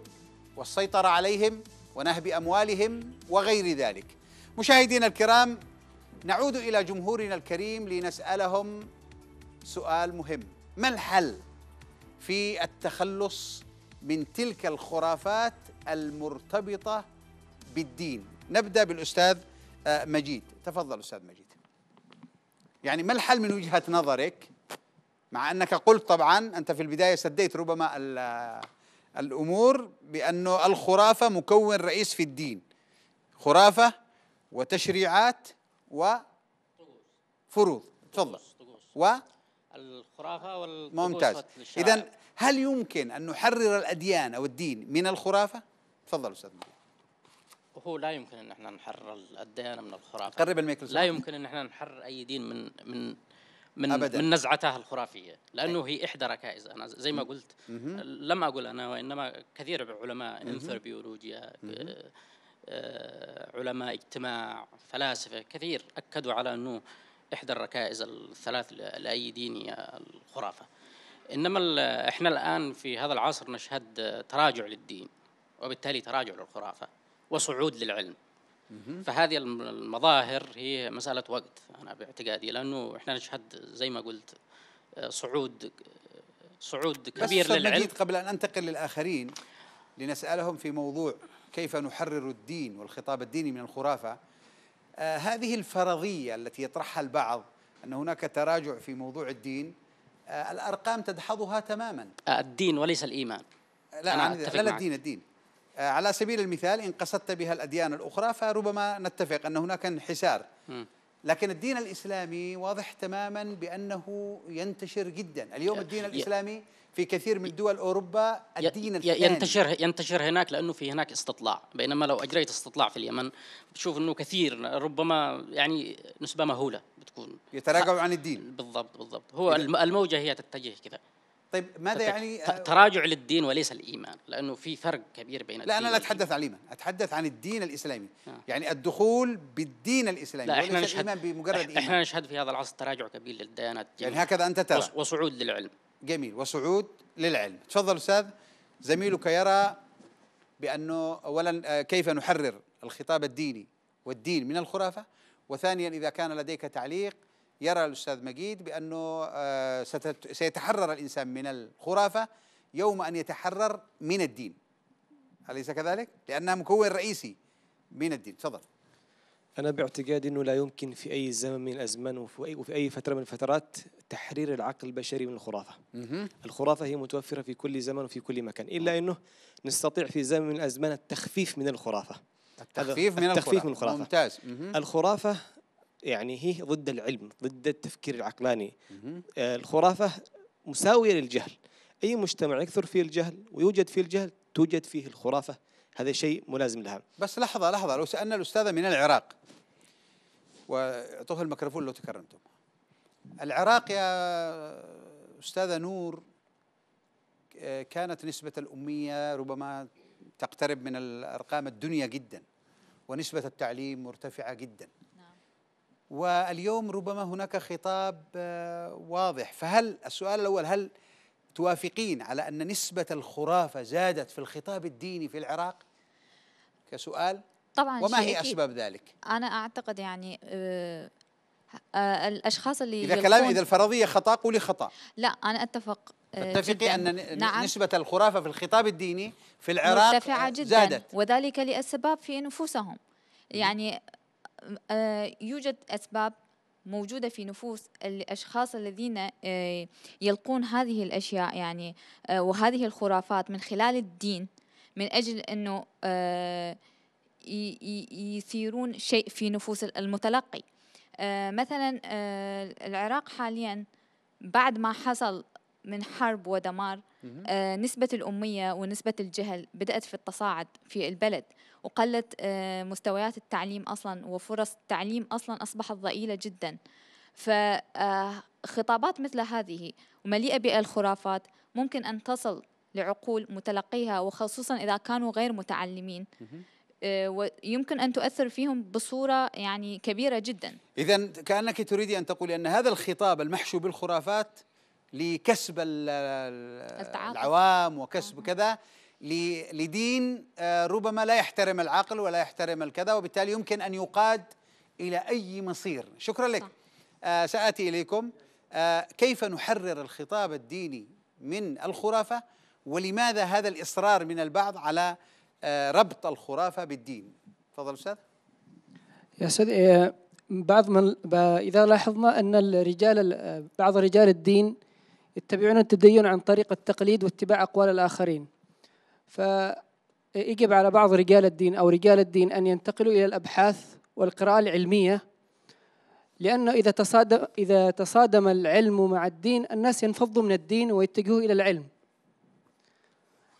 والسيطرة عليهم ونهب أموالهم وغير ذلك مشاهدينا الكرام نعود إلى جمهورنا الكريم لنسألهم سؤال مهم ما الحل في التخلص من تلك الخرافات المرتبطة بالدين نبدأ بالأستاذ آه، مجيد تفضل أستاذ مجيد يعني ما الحل من وجهة نظرك مع أنك قلت طبعا أنت في البداية سديت ربما الأمور بأنه الخرافة مكون رئيس في الدين خرافة وتشريعات وفروض تفضل و الخرافة ممتاز إذا هل يمكن أن نحرر الأديان أو الدين من الخرافة؟ تفضل أستاذ مدير هو لا يمكن ان احنا نحرر الديانه من الخرافه قرب الميك لا يمكن ان احنا نحرر اي دين من من من أبداً. من نزعتها الخرافيه لانه هي احدى ركائز انا زي ما قلت لم اقول انا وانما كثير من علماء انثروبيولوجيا آه، آه، علماء اجتماع فلاسفه كثير اكدوا على انه احدى الركائز الثلاث لاي دين هي الخرافه انما احنا الان في هذا العصر نشهد تراجع للدين وبالتالي تراجع للخرافه وصعود للعلم فهذه المظاهر هي مسألة وقت أنا باعتقادي لأنه إحنا نشهد زي ما قلت آه، صعود صعود كبير بس للعلم بس قبل أن أنتقل للآخرين لنسألهم في موضوع كيف نحرر الدين والخطاب الديني من الخرافة آه هذه الفرضية التي يطرحها البعض أن هناك تراجع في موضوع الدين آه الأرقام تدحضها تماما آه، الدين وليس الإيمان لا أنا لا, لا الدين الدين آه، على سبيل المثال إن قصدت بها الأديان الأخرى فربما نتفق أن هناك انحسار لكن الدين الإسلامي واضح تماما بأنه ينتشر جدا اليوم الدين الإسلامي في كثير من دول أوروبا الدين الثاني ينتشر, ينتشر هناك لأنه في هناك استطلاع بينما لو أجريت استطلاع في اليمن بتشوف أنه كثير ربما يعني نسبة مهولة بتكون يتراجعوا عن الدين بالضبط بالضبط هو الموجة هي تتجه كذا طيب ماذا يعني آه، تراجع للدين وليس الايمان لانه في فرق كبير بين لا انا لا اتحدث عن الايمان اتحدث عن الدين الاسلامي آه. يعني الدخول بالدين الاسلامي لا احنا نشهد الإيمان بمجرد إيمان. احنا نشهد في هذا العصر تراجع كبير للديانات جميل. يعني هكذا انت ترى وصعود للعلم جميل وصعود للعلم تفضل استاذ زميلك يرى بانه اولا آه، كيف نحرر الخطاب الديني والدين من الخرافه وثانيا اذا كان لديك تعليق يرى الأستاذ مجيد بأنه آه، سيتحرر الإنسان من الخرافة يوم أن يتحرر من الدين أليس كذلك؟ لأنها مكون رئيسي من الدين تفضل أنا باعتقادي أنه لا يمكن في أي زمن من الأزمان وفي أي, فترة من الفترات تحرير العقل البشري من الخرافة الخرافة هي متوفرة في كل زمن وفي كل مكان إلا أنه نستطيع في زمن من الأزمان التخفيف من الخرافة التخفيف من التخفيف الخرافة. من الخرافة ممتاز الخرافة يعني هي ضد العلم ضد التفكير العقلاني آه، الخرافة مساوية للجهل أي مجتمع يكثر فيه الجهل ويوجد فيه الجهل توجد فيه الخرافة هذا شيء ملازم لها بس لحظة لحظة لو سألنا الأستاذة من العراق واعطوه الميكروفون لو تكرمتم العراق يا أستاذة نور آه، كانت نسبة الأمية ربما تقترب من الأرقام الدنيا جدا ونسبة التعليم مرتفعة جدا واليوم ربما هناك خطاب آه، واضح فهل السؤال الأول هل توافقين على أن نسبة الخرافة زادت في الخطاب الديني في العراق كسؤال طبعا وما هي أسباب ذلك أنا أعتقد يعني أه أه الاشخاص اللي اذا كلامي اذا الفرضيه خطا قولي خطا لا انا اتفق آه، تتفقي ان نعم نسبه الخرافه في الخطاب الديني في العراق مرتفعه جدا زادت وذلك لاسباب في نفوسهم يعني آه، يوجد أسباب موجودة في نفوس الأشخاص الذين آه، يلقون هذه الأشياء يعني آه، وهذه الخرافات من خلال الدين من أجل أنه يثيرون شيء في نفوس المتلقي مثلا العراق حاليا بعد ما حصل من حرب ودمار آه، نسبة الأمية ونسبة الجهل بدأت في التصاعد في البلد وقلت آه، مستويات التعليم أصلا وفرص التعليم أصلا أصبحت ضئيلة جدا فخطابات آه، مثل هذه ومليئة بالخرافات ممكن أن تصل لعقول متلقيها وخصوصا إذا كانوا غير متعلمين ويمكن أن تؤثر فيهم بصورة يعني كبيرة جدا إذا كأنك تريدي أن تقولي أن هذا الخطاب المحشو بالخرافات لكسب العوام وكسب كذا لدين آه، ربما لا يحترم العقل ولا يحترم الكذا وبالتالي يمكن أن يقاد إلى أي مصير شكرا لك آه، سأتي إليكم آه، كيف نحرر الخطاب الديني من الخرافة ولماذا هذا الإصرار من البعض على ربط الخرافة بالدين تفضل أستاذ يا أستاذ بعض من إذا لاحظنا أن الرجال بعض رجال الدين يتبعون التدين عن طريق التقليد واتباع أقوال الآخرين فيجب على بعض رجال الدين أو رجال الدين أن ينتقلوا إلى الأبحاث والقراءة العلمية لأنه إذا تصادم, إذا تصادم العلم مع الدين الناس ينفضوا من الدين ويتجهوا إلى العلم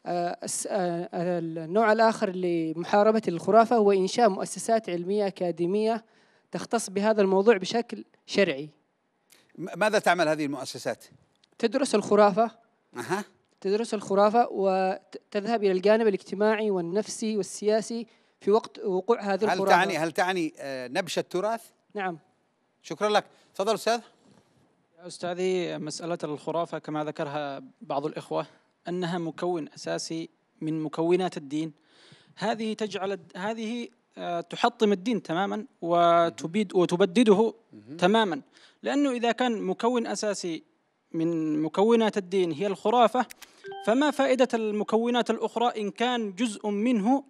آه، آه، النوع الآخر لمحاربة الخرافة هو إنشاء مؤسسات علمية أكاديمية تختص بهذا الموضوع بشكل شرعي ماذا تعمل هذه المؤسسات؟ تدرس الخرافة أها. تدرس الخرافة وتذهب إلى الجانب الاجتماعي والنفسي والسياسي في وقت وقوع هذه هل الخرافة تعني هل تعني آه، نبش التراث؟ نعم شكرا لك تفضل أستاذ يا أستاذي مسألة الخرافة كما ذكرها بعض الإخوة أنها مكون أساسي من مكونات الدين هذه تجعل هذه آه، تحطم الدين تماما وتبيد وتبدده تماما لأنه إذا كان مكون أساسي من مكونات الدين هي الخرافة فما فائدة المكونات الأخرى إن كان جزء منه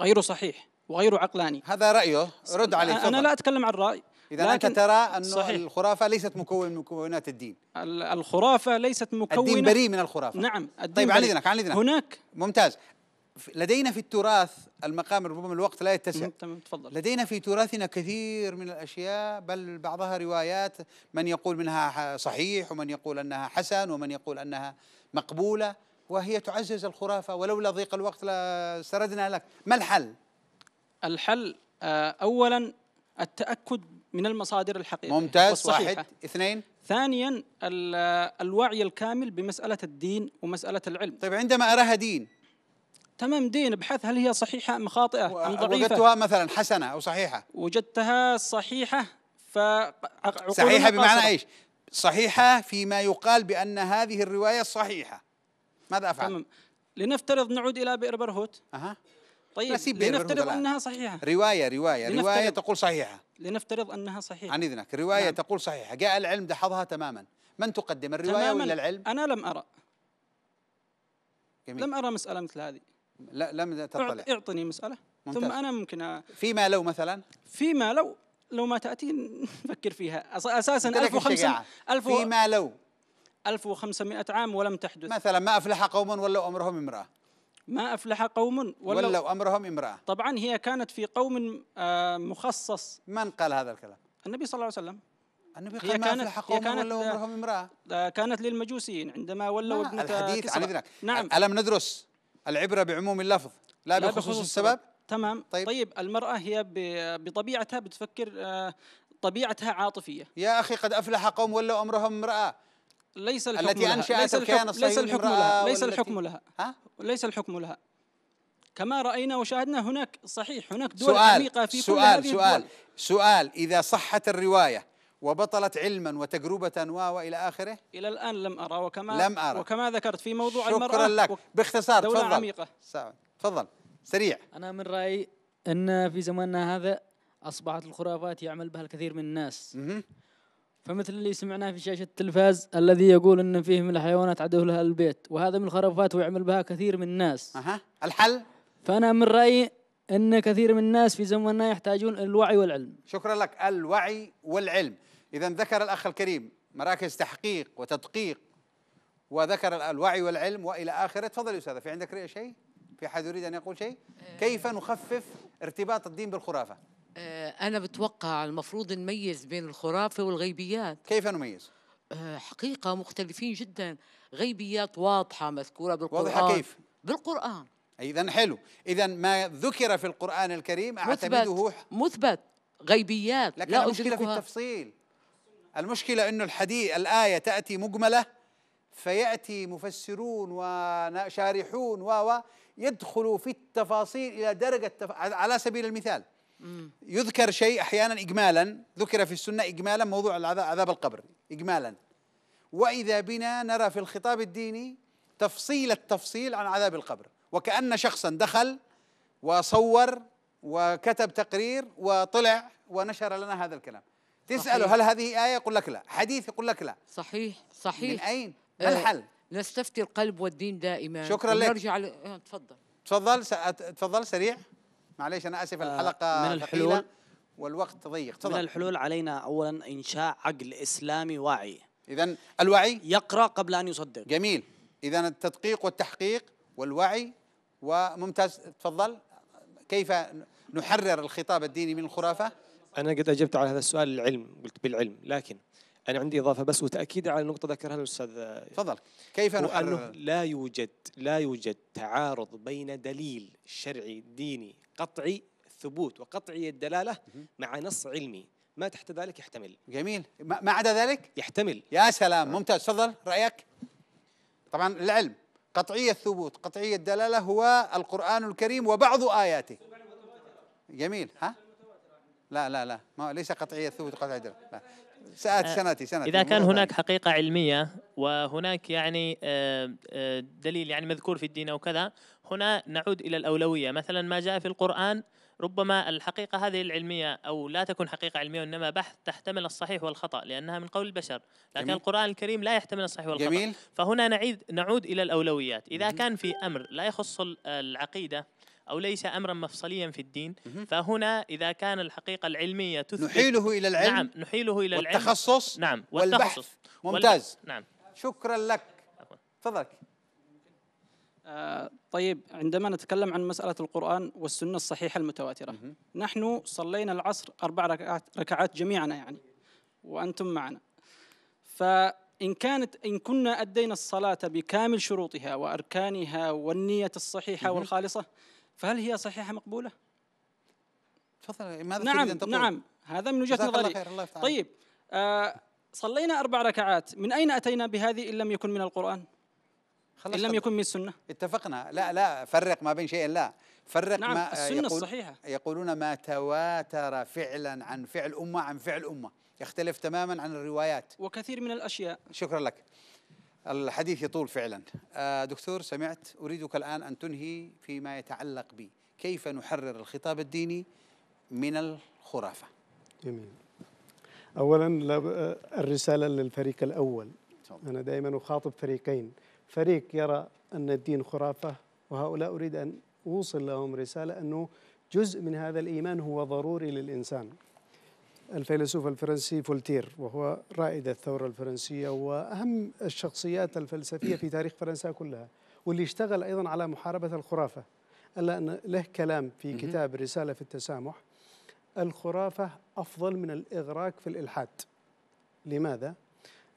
غير صحيح وغير عقلاني هذا رأيه رد عليه أنا لا أتكلم عن رأي إذا أنت ترى أن الخرافة ليست مكون من مكونات الدين الخرافة ليست مكونة الدين بريء من الخرافة نعم الدين طيب عن إذنك عن إذنك هناك ممتاز لدينا في التراث المقام ربما الوقت لا يتسع تمام تفضل لدينا في تراثنا كثير من الاشياء بل بعضها روايات من يقول منها صحيح ومن يقول انها حسن ومن يقول انها مقبوله وهي تعزز الخرافه ولولا ضيق الوقت لسردنا لك ما الحل الحل آه، اولا التاكد من المصادر الحقيقيه ممتاز واحد اثنين ثانيا الوعي الكامل بمساله الدين ومساله العلم طيب عندما اراها دين تمام دين ابحث هل هي صحيحة أم خاطئة أم ضعيفة وجدتها مثلا حسنة أو صحيحة وجدتها صحيحة ف صحيحة بمعنى إيش صحيحة فيما يقال بأن هذه الرواية صحيحة ماذا أفعل تمام لنفترض نعود إلى بئر برهوت أها طيب لنفترض أنها صحيحة رواية رواية رواية تقول صحيحة لنفترض أنها صحيحة عن إذنك رواية نعم. تقول صحيحة جاء العلم دحضها تماما من تقدم الرواية ولا العلم أنا لم أرى جميل. لم أرى مسألة مثل هذه لا لم تطلع اعطني مسألة ممتاز. ثم أنا ممكن أ... فيما لو مثلا فيما لو لو ما تأتي نفكر فيها أساسا 1500 ألف فيما لو 1500 عام ولم تحدث مثلا ما أفلح قوم ولوا أمرهم امرأة ما أفلح قوم ولوا, ولوا أمرهم امرأة طبعا هي كانت في قوم آه، مخصص من قال هذا الكلام؟ النبي صلى الله عليه وسلم النبي قال ما أفلح قوم كانت أمرهم امرأة آه، كانت للمجوسيين عندما ولوا ابنة الحديث عن نعم ألم ندرس العبرة بعموم اللفظ لا, لا بخصوص, بخصوص السبب تمام طيب, طيب المرأة هي بطبيعتها بتفكر آه، طبيعتها عاطفية يا أخي قد أفلح قوم ولوا أمرهم امرأة ليس الحكم التي أنشأت ليس الكيان الصهيوني ليس الحكم لها ليس الحكم لها ها؟ ليس الحكم لها كما رأينا وشاهدنا هناك صحيح هناك دول سؤال عميقة في سؤال كل هذه سؤال الدول. سؤال إذا صحت الرواية وبطلت علما وتجربة و والى اخره الى الان لم ارى وكما لم أرى. وكما ذكرت في موضوع شكرا المرأة شكرا لك باختصار دولة تفضل عميقة تفضل سريع انا من رايي ان في زماننا هذا اصبحت الخرافات يعمل بها الكثير من الناس م -م. فمثل اللي سمعناه في شاشة التلفاز الذي يقول أن فيه من الحيوانات عدو لها البيت وهذا من الخرافات ويعمل بها كثير من الناس أها الحل فأنا من رأيي أن كثير من الناس في زماننا يحتاجون الوعي والعلم شكرا لك الوعي والعلم إذا ذكر الأخ الكريم مراكز تحقيق وتدقيق وذكر الوعي والعلم والى اخره تفضل يا استاذ في عندك شيء في احد يريد ان يقول شيء آه. كيف نخفف ارتباط الدين بالخرافه آه، انا بتوقع المفروض نميز بين الخرافه والغيبيات كيف نميز آه، حقيقه مختلفين جدا غيبيات واضحه مذكوره بالقران واضحه كيف بالقران اذا حلو اذا ما ذكر في القران الكريم اعتمده مثبت, مثبت. غيبيات لكن لا المشكله في التفصيل المشكلة أنه الحديث الآية تأتي مجملة فيأتي مفسرون وشارحون و يدخلوا في التفاصيل إلى درجة التف... على سبيل المثال يذكر شيء أحيانا إجمالا ذكر في السنة إجمالا موضوع عذاب القبر إجمالا وإذا بنا نرى في الخطاب الديني تفصيل التفصيل عن عذاب القبر وكأن شخصا دخل وصور وكتب تقرير وطلع ونشر لنا هذا الكلام تساله صحيح. هل هذه ايه يقول لك لا حديث يقول لك لا صحيح صحيح من اين ما آه، الحل نستفتي القلب والدين دائما شكرا لك نرجع ل... آه تفضل تفضل س... تفضل سريع معليش انا اسف آه، الحلقه من الحلول والوقت ضيق تفضل من الحلول علينا اولا انشاء عقل اسلامي واعي اذا الوعي يقرا قبل ان يصدق جميل اذا التدقيق والتحقيق والوعي وممتاز تفضل كيف نحرر الخطاب الديني من الخرافه أنا قد أجبت على هذا السؤال العلم قلت بالعلم لكن أنا عندي إضافة بس وتأكيد على نقطة ذكرها الأستاذ تفضل كيف نحرر لا يوجد لا يوجد تعارض بين دليل شرعي ديني قطعي الثبوت وقطعي الدلالة مع نص علمي ما تحت ذلك يحتمل جميل ما عدا ذلك يحتمل يا سلام ممتاز تفضل رأيك طبعا العلم قطعي الثبوت قطعي الدلالة هو القرآن الكريم وبعض آياته جميل ها لا لا لا ما ليس قطعية ثبوت قطع عدل لا سأت آه، سنتي سنتي إذا كان هناك حقيقة علمية وهناك يعني آه، آه، دليل يعني مذكور في الدين أو كذا هنا نعود إلى الأولوية مثلا ما جاء في القرآن ربما الحقيقة هذه العلمية أو لا تكون حقيقة علمية وإنما بحث تحتمل الصحيح والخطأ لأنها من قول البشر لكن جميل. القرآن الكريم لا يحتمل الصحيح والخطأ جميل. فهنا نعيد نعود إلى الأولويات إذا كان في أمر لا يخص العقيدة أو ليس أمرا مفصليا في الدين فهنا إذا كان الحقيقة العلمية تثبت نحيله إلى العلم نعم نحيله إلى العلم والتخصص نعم والتخصص والبحث ممتاز نعم شكرا لك تفضل آه طيب عندما نتكلم عن مسألة القرآن والسنة الصحيحة المتواترة نحن صلينا العصر أربع ركعات, ركعات جميعنا يعني وأنتم معنا فإن كانت إن كنا أدينا الصلاة بكامل شروطها وأركانها والنية الصحيحة والخالصة فهل هي صحيحه مقبوله؟ تفضل ماذا نعم تقول؟ نعم هذا من وجهه نظري خير الله تعالى. طيب آه صلينا اربع ركعات من اين اتينا بهذه ان لم يكن من القران؟ خلص ان لم يكن من السنه اتفقنا لا لا فرق ما بين شيء لا فرق نعم ما آه، السنه يقول الصحيحه يقولون ما تواتر فعلا عن فعل امه عن فعل امه يختلف تماما عن الروايات وكثير من الاشياء شكرا لك الحديث يطول فعلا آه، دكتور سمعت أريدك الآن أن تنهي فيما يتعلق بي كيف نحرر الخطاب الديني من الخرافة جميل أولا الرسالة للفريق الأول أنا دائما أخاطب فريقين فريق يرى أن الدين خرافة وهؤلاء أريد أن أوصل لهم رسالة أنه جزء من هذا الإيمان هو ضروري للإنسان الفيلسوف الفرنسي فولتير وهو رائد الثورة الفرنسية وأهم الشخصيات الفلسفية في تاريخ فرنسا كلها واللي اشتغل أيضا على محاربة الخرافة ألا أن له كلام في كتاب رسالة في التسامح الخرافة أفضل من الإغراق في الإلحاد لماذا؟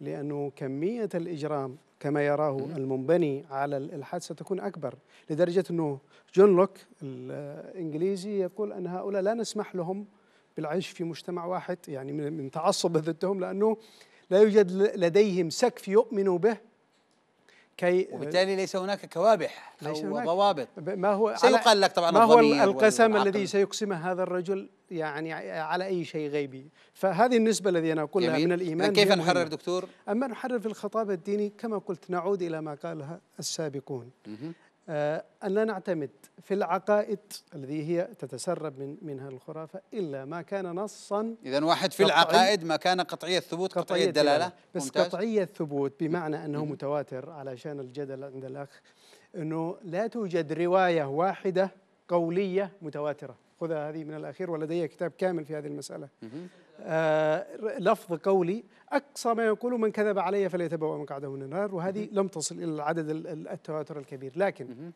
لأنه كمية الإجرام كما يراه المنبني على الإلحاد ستكون أكبر لدرجة أنه جون لوك الإنجليزي يقول أن هؤلاء لا نسمح لهم بالعيش في مجتمع واحد يعني من تعصب ضدهم لأنه لا يوجد لديهم سقف يؤمنوا به كي آه، وبالتالي ليس هناك كوابح ليس أو هناك ضوابط ما هو سيقال لك طبعا ما هو القسم الذي سيقسمه هذا الرجل يعني على أي شيء غيبي فهذه النسبة الذي أنا أقولها من الإيمان كيف نحرر دكتور؟ أما نحرر في الخطاب الديني كما قلت نعود إلى ما قالها السابقون آه، أن لا نعتمد في العقائد الذي هي تتسرب من منها الخرافة إلا ما كان نصا إذا واحد في العقائد ما كان قطعية الثبوت قطعية, قطعية الدلالة بس ممتاز. قطعية الثبوت بمعنى أنه متواتر علشان الجدل عند الأخ أنه لا توجد رواية واحدة قولية متواترة خذها هذه من الأخير ولدي كتاب كامل في هذه المسألة آه، لفظ قولي أقصى ما يقول من كذب علي فليتبوأ مقعده من النار وهذه لم تصل إلى العدد التواتر الكبير لكن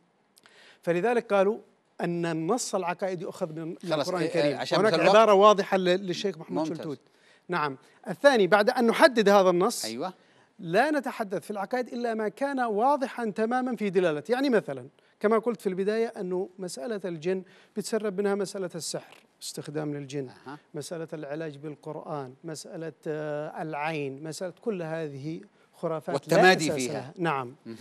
فلذلك قالوا أن النص العقائدي يؤخذ من القرآن إيه، إيه، الكريم هناك عبارة واضحة للشيخ محمود شلتوت نعم الثاني بعد أن نحدد هذا النص أيوة لا نتحدث في العقائد إلا ما كان واضحا تماما في دلالته يعني مثلا كما قلت في البداية أنه مسألة الجن بتسرب منها مسألة السحر استخدام للجن أه. مسألة العلاج بالقرآن مسألة آه، العين مسألة كل هذه خرافات والتمادي لا فيها لها. نعم -م.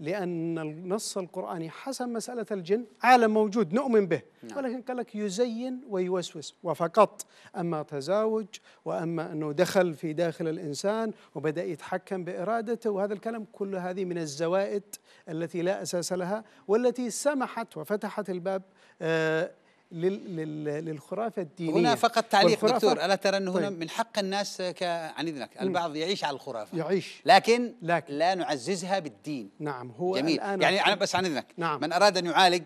لأن النص القرآني حسب مسألة الجن عالم موجود نؤمن به نعم. ولكن قال لك يزين ويوسوس وفقط أما تزاوج وأما أنه دخل في داخل الإنسان وبدأ يتحكم بإرادته وهذا الكلام كل هذه من الزوائد التي لا أساس لها والتي سمحت وفتحت الباب آه للخرافه الدينيه هنا فقط تعليق دكتور الا ترى انه هنا طيب. من حق الناس كعن عن اذنك البعض يعيش على الخرافه يعيش لكن, لكن لا نعززها بالدين نعم هو جميل الآن يعني أنا بس عن اذنك نعم من اراد ان يعالج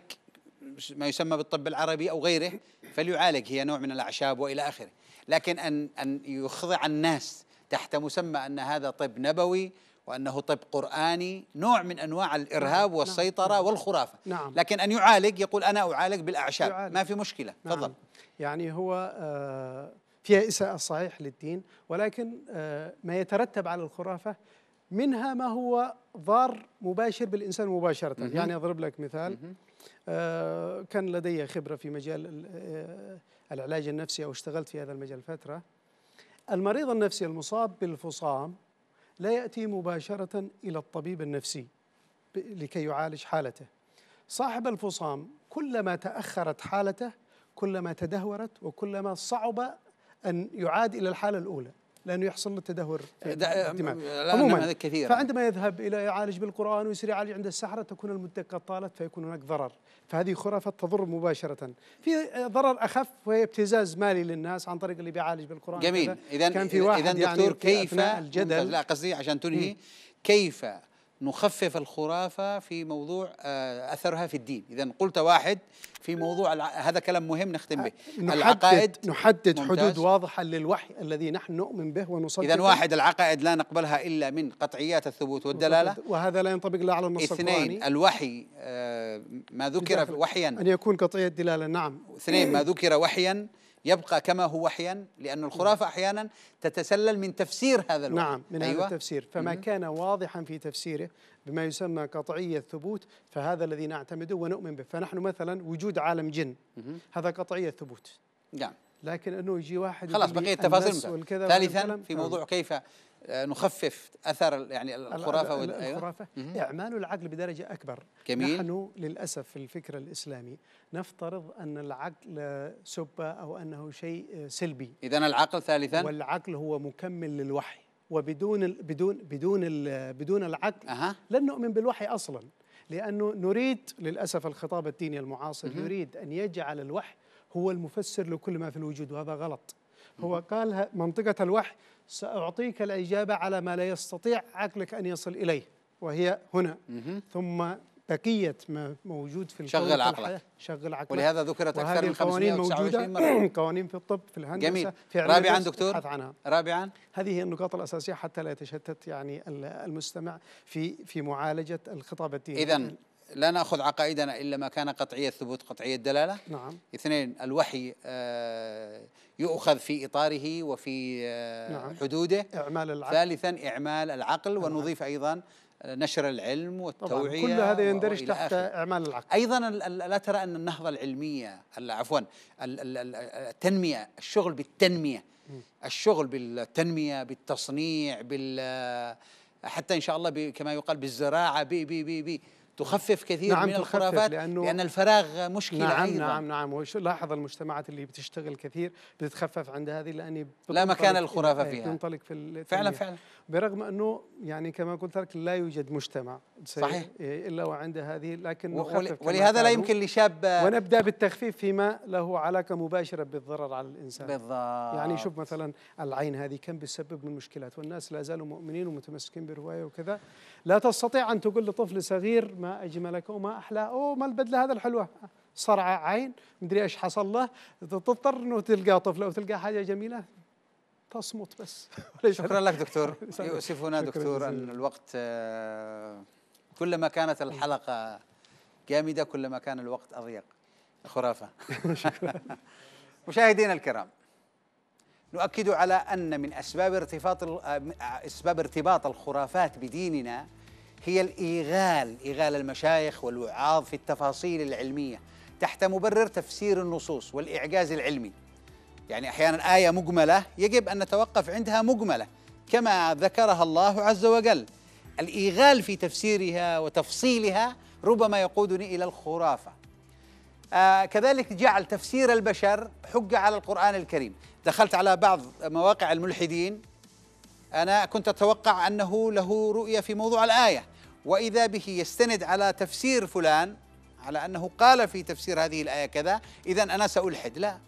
ما يسمى بالطب العربي او غيره فليعالج هي نوع من الاعشاب والى اخره لكن ان ان يخضع الناس تحت مسمى ان هذا طب نبوي وأنه طب قرآني نوع من أنواع الإرهاب نعم، نعم، والسيطرة نعم. والخرافة نعم. لكن أن يعالج يقول أنا أعالج بالأعشاب يعالج. ما في مشكلة نعم. تفضل يعني هو آه، فيها إساءة صحيح للدين ولكن آه، ما يترتب على الخرافة منها ما هو ضار مباشر بالإنسان مباشرة يعني أضرب لك مثال آه، كان لدي خبرة في مجال العلاج النفسي أو اشتغلت في هذا المجال فترة المريض النفسي المصاب بالفصام لا يأتي مباشرة إلى الطبيب النفسي لكي يعالج حالته صاحب الفصام كلما تأخرت حالته كلما تدهورت وكلما صعب أن يعاد إلى الحالة الأولى لانه يحصل له تدهور في عموما عموما كثير فعندما يذهب الى يعالج بالقران ويصير يعالج عند السحره تكون المده قد طالت فيكون هناك ضرر فهذه خرافه تضر مباشره في ضرر اخف وهي ابتزاز مالي للناس عن طريق اللي بيعالج بالقران جميل اذا كان في واحد إذن دكتور يعني كيف الجدل لا قصدي عشان تنهي كيف نخفف الخرافة في موضوع آه، أثرها في الدين إذا قلت واحد في موضوع هذا كلام مهم نختم به نحدد العقائد نحدد حدود واضحة للوحي الذي نحن نؤمن به ونصدق إذا واحد العقائد لا نقبلها إلا من قطعيات الثبوت والدلالة وهذا لا ينطبق لا على النص اثنين الوحي آه، ما ذكر وحيا أن يكون قطعية دلالة نعم اثنين ما ذكر وحيا يبقى كما هو أحيانا لأن الخرافة نعم. أحيانا تتسلل من تفسير هذا الوحي نعم من أيوة. هذا التفسير فما كان واضحا في تفسيره بما يسمى قطعية ثبوت فهذا الذي نعتمده ونؤمن به فنحن مثلا وجود عالم جن هذا قطعية ثبوت نعم لكن أنه يجي واحد خلاص بقية التفاصيل ثالثا في نعم. موضوع كيف آه، نخفف اثر يعني الخرافه أيوة. الخرافه أيوة. اعمال العقل بدرجه اكبر جميل نحن للاسف في الفكر الاسلامي نفترض ان العقل سبه او انه شيء آه، سلبي اذا العقل ثالثا والعقل هو مكمل للوحي وبدون ال بدون بدون ال بدون العقل أه. لن نؤمن بالوحي اصلا لانه نريد للاسف الخطاب الديني المعاصر مه. يريد ان يجعل الوحي هو المفسر لكل ما في الوجود وهذا غلط هو قال منطقه الوحي سأعطيك الإجابة على ما لا يستطيع عقلك أن يصل إليه وهي هنا ثم بقية ما موجود في شغل عقلك شغل عقلك ولهذا ذكرت أكثر من 529 مرة قوانين في الطب في الهندسة جميل في رابعا دكتور عنها. رابعا هذه هي النقاط الأساسية حتى لا يتشتت يعني المستمع في في معالجة الخطاب الديني إذا لا ناخذ عقائدنا الا ما كان قطعي الثبوت قطعي الدلاله نعم اثنين الوحي آه، يؤخذ في اطاره وفي آه، نعم. حدوده اعمال العقل ثالثا اعمال العقل نعم. ونضيف ايضا نشر العلم والتوعيه طبعا كل هذا يندرج تحت اعمال العقل ايضا لا ترى ان النهضه العلميه عفوا التنميه الشغل بالتنميه الشغل بالتنميه بالتصنيع بال حتى ان شاء الله كما يقال بالزراعه بي بي بي, بي تخفف كثير نعم من تخفف الخرافات لأنه لأن الفراغ مشكلة نعم أيضا نعم نعم لاحظ المجتمعات اللي بتشتغل كثير بتتخفف عند هذه لأني لا مكان الخرافة إيه، فيها تنطلق في فعلا فعلا برغم انه يعني كما قلت لك لا يوجد مجتمع صحيح إيه، الا وعند هذه لكن ولهذا لا يمكن لشاب ونبدا بالتخفيف فيما له علاقه مباشره بالضرر على الانسان بالضبط يعني شوف مثلا العين هذه كم بتسبب من مشكلات والناس لا زالوا مؤمنين ومتمسكين بروايه وكذا لا تستطيع ان تقول لطفل صغير ما اجملك وما احلى او ما البدله هذا الحلوه صرع عين مدري ايش حصل له تضطر انه تلقى طفله وتلقى حاجه جميله تصمت بس شكرا لك دكتور يؤسفنا دكتور أن الوقت آه، كلما كانت الحلقة جامدة كلما كان الوقت أضيق خرافة مشاهدينا الكرام نؤكد على أن من أسباب ارتباط آه، آه، أسباب ارتباط الخرافات بديننا هي الإيغال إيغال المشايخ والوعاظ في التفاصيل العلمية تحت مبرر تفسير النصوص والإعجاز العلمي يعني أحيانا آية مجملة يجب أن نتوقف عندها مجملة كما ذكرها الله عز وجل الإيغال في تفسيرها وتفصيلها ربما يقودني إلى الخرافة آه كذلك جعل تفسير البشر حجة على القرآن الكريم دخلت على بعض مواقع الملحدين أنا كنت أتوقع أنه له رؤية في موضوع الآية وإذا به يستند على تفسير فلان على أنه قال في تفسير هذه الآية كذا إذا أنا سألحد لا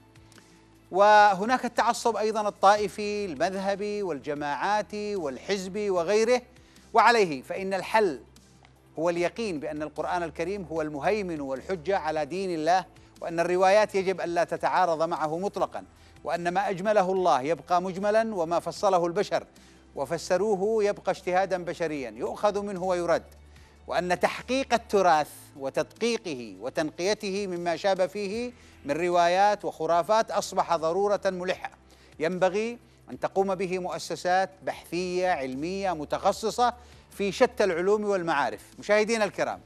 وهناك التعصب أيضا الطائفي المذهبي والجماعاتي والحزبي وغيره وعليه فإن الحل هو اليقين بأن القرآن الكريم هو المهيمن والحجة على دين الله وأن الروايات يجب أن لا تتعارض معه مطلقا وأن ما أجمله الله يبقى مجملا وما فصله البشر وفسروه يبقى اجتهادا بشريا يؤخذ منه ويرد وأن تحقيق التراث وتدقيقه وتنقيته مما شاب فيه من روايات وخرافات اصبح ضروره ملحه ينبغي ان تقوم به مؤسسات بحثيه علميه متخصصه في شتى العلوم والمعارف مشاهدينا الكرام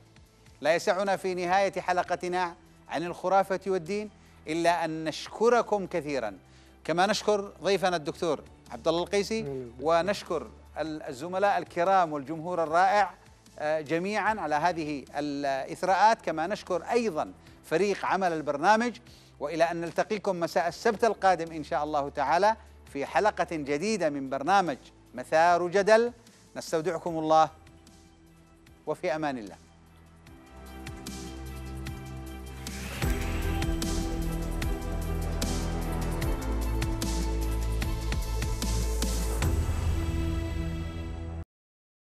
لا يسعنا في نهايه حلقتنا عن الخرافه والدين الا ان نشكركم كثيرا كما نشكر ضيفنا الدكتور عبد الله القيسي ونشكر الزملاء الكرام والجمهور الرائع آه، جميعا على هذه الاثراءات كما نشكر ايضا فريق عمل البرنامج والى ان نلتقيكم مساء السبت القادم ان شاء الله تعالى في حلقه جديده من برنامج مثار جدل نستودعكم الله وفي امان الله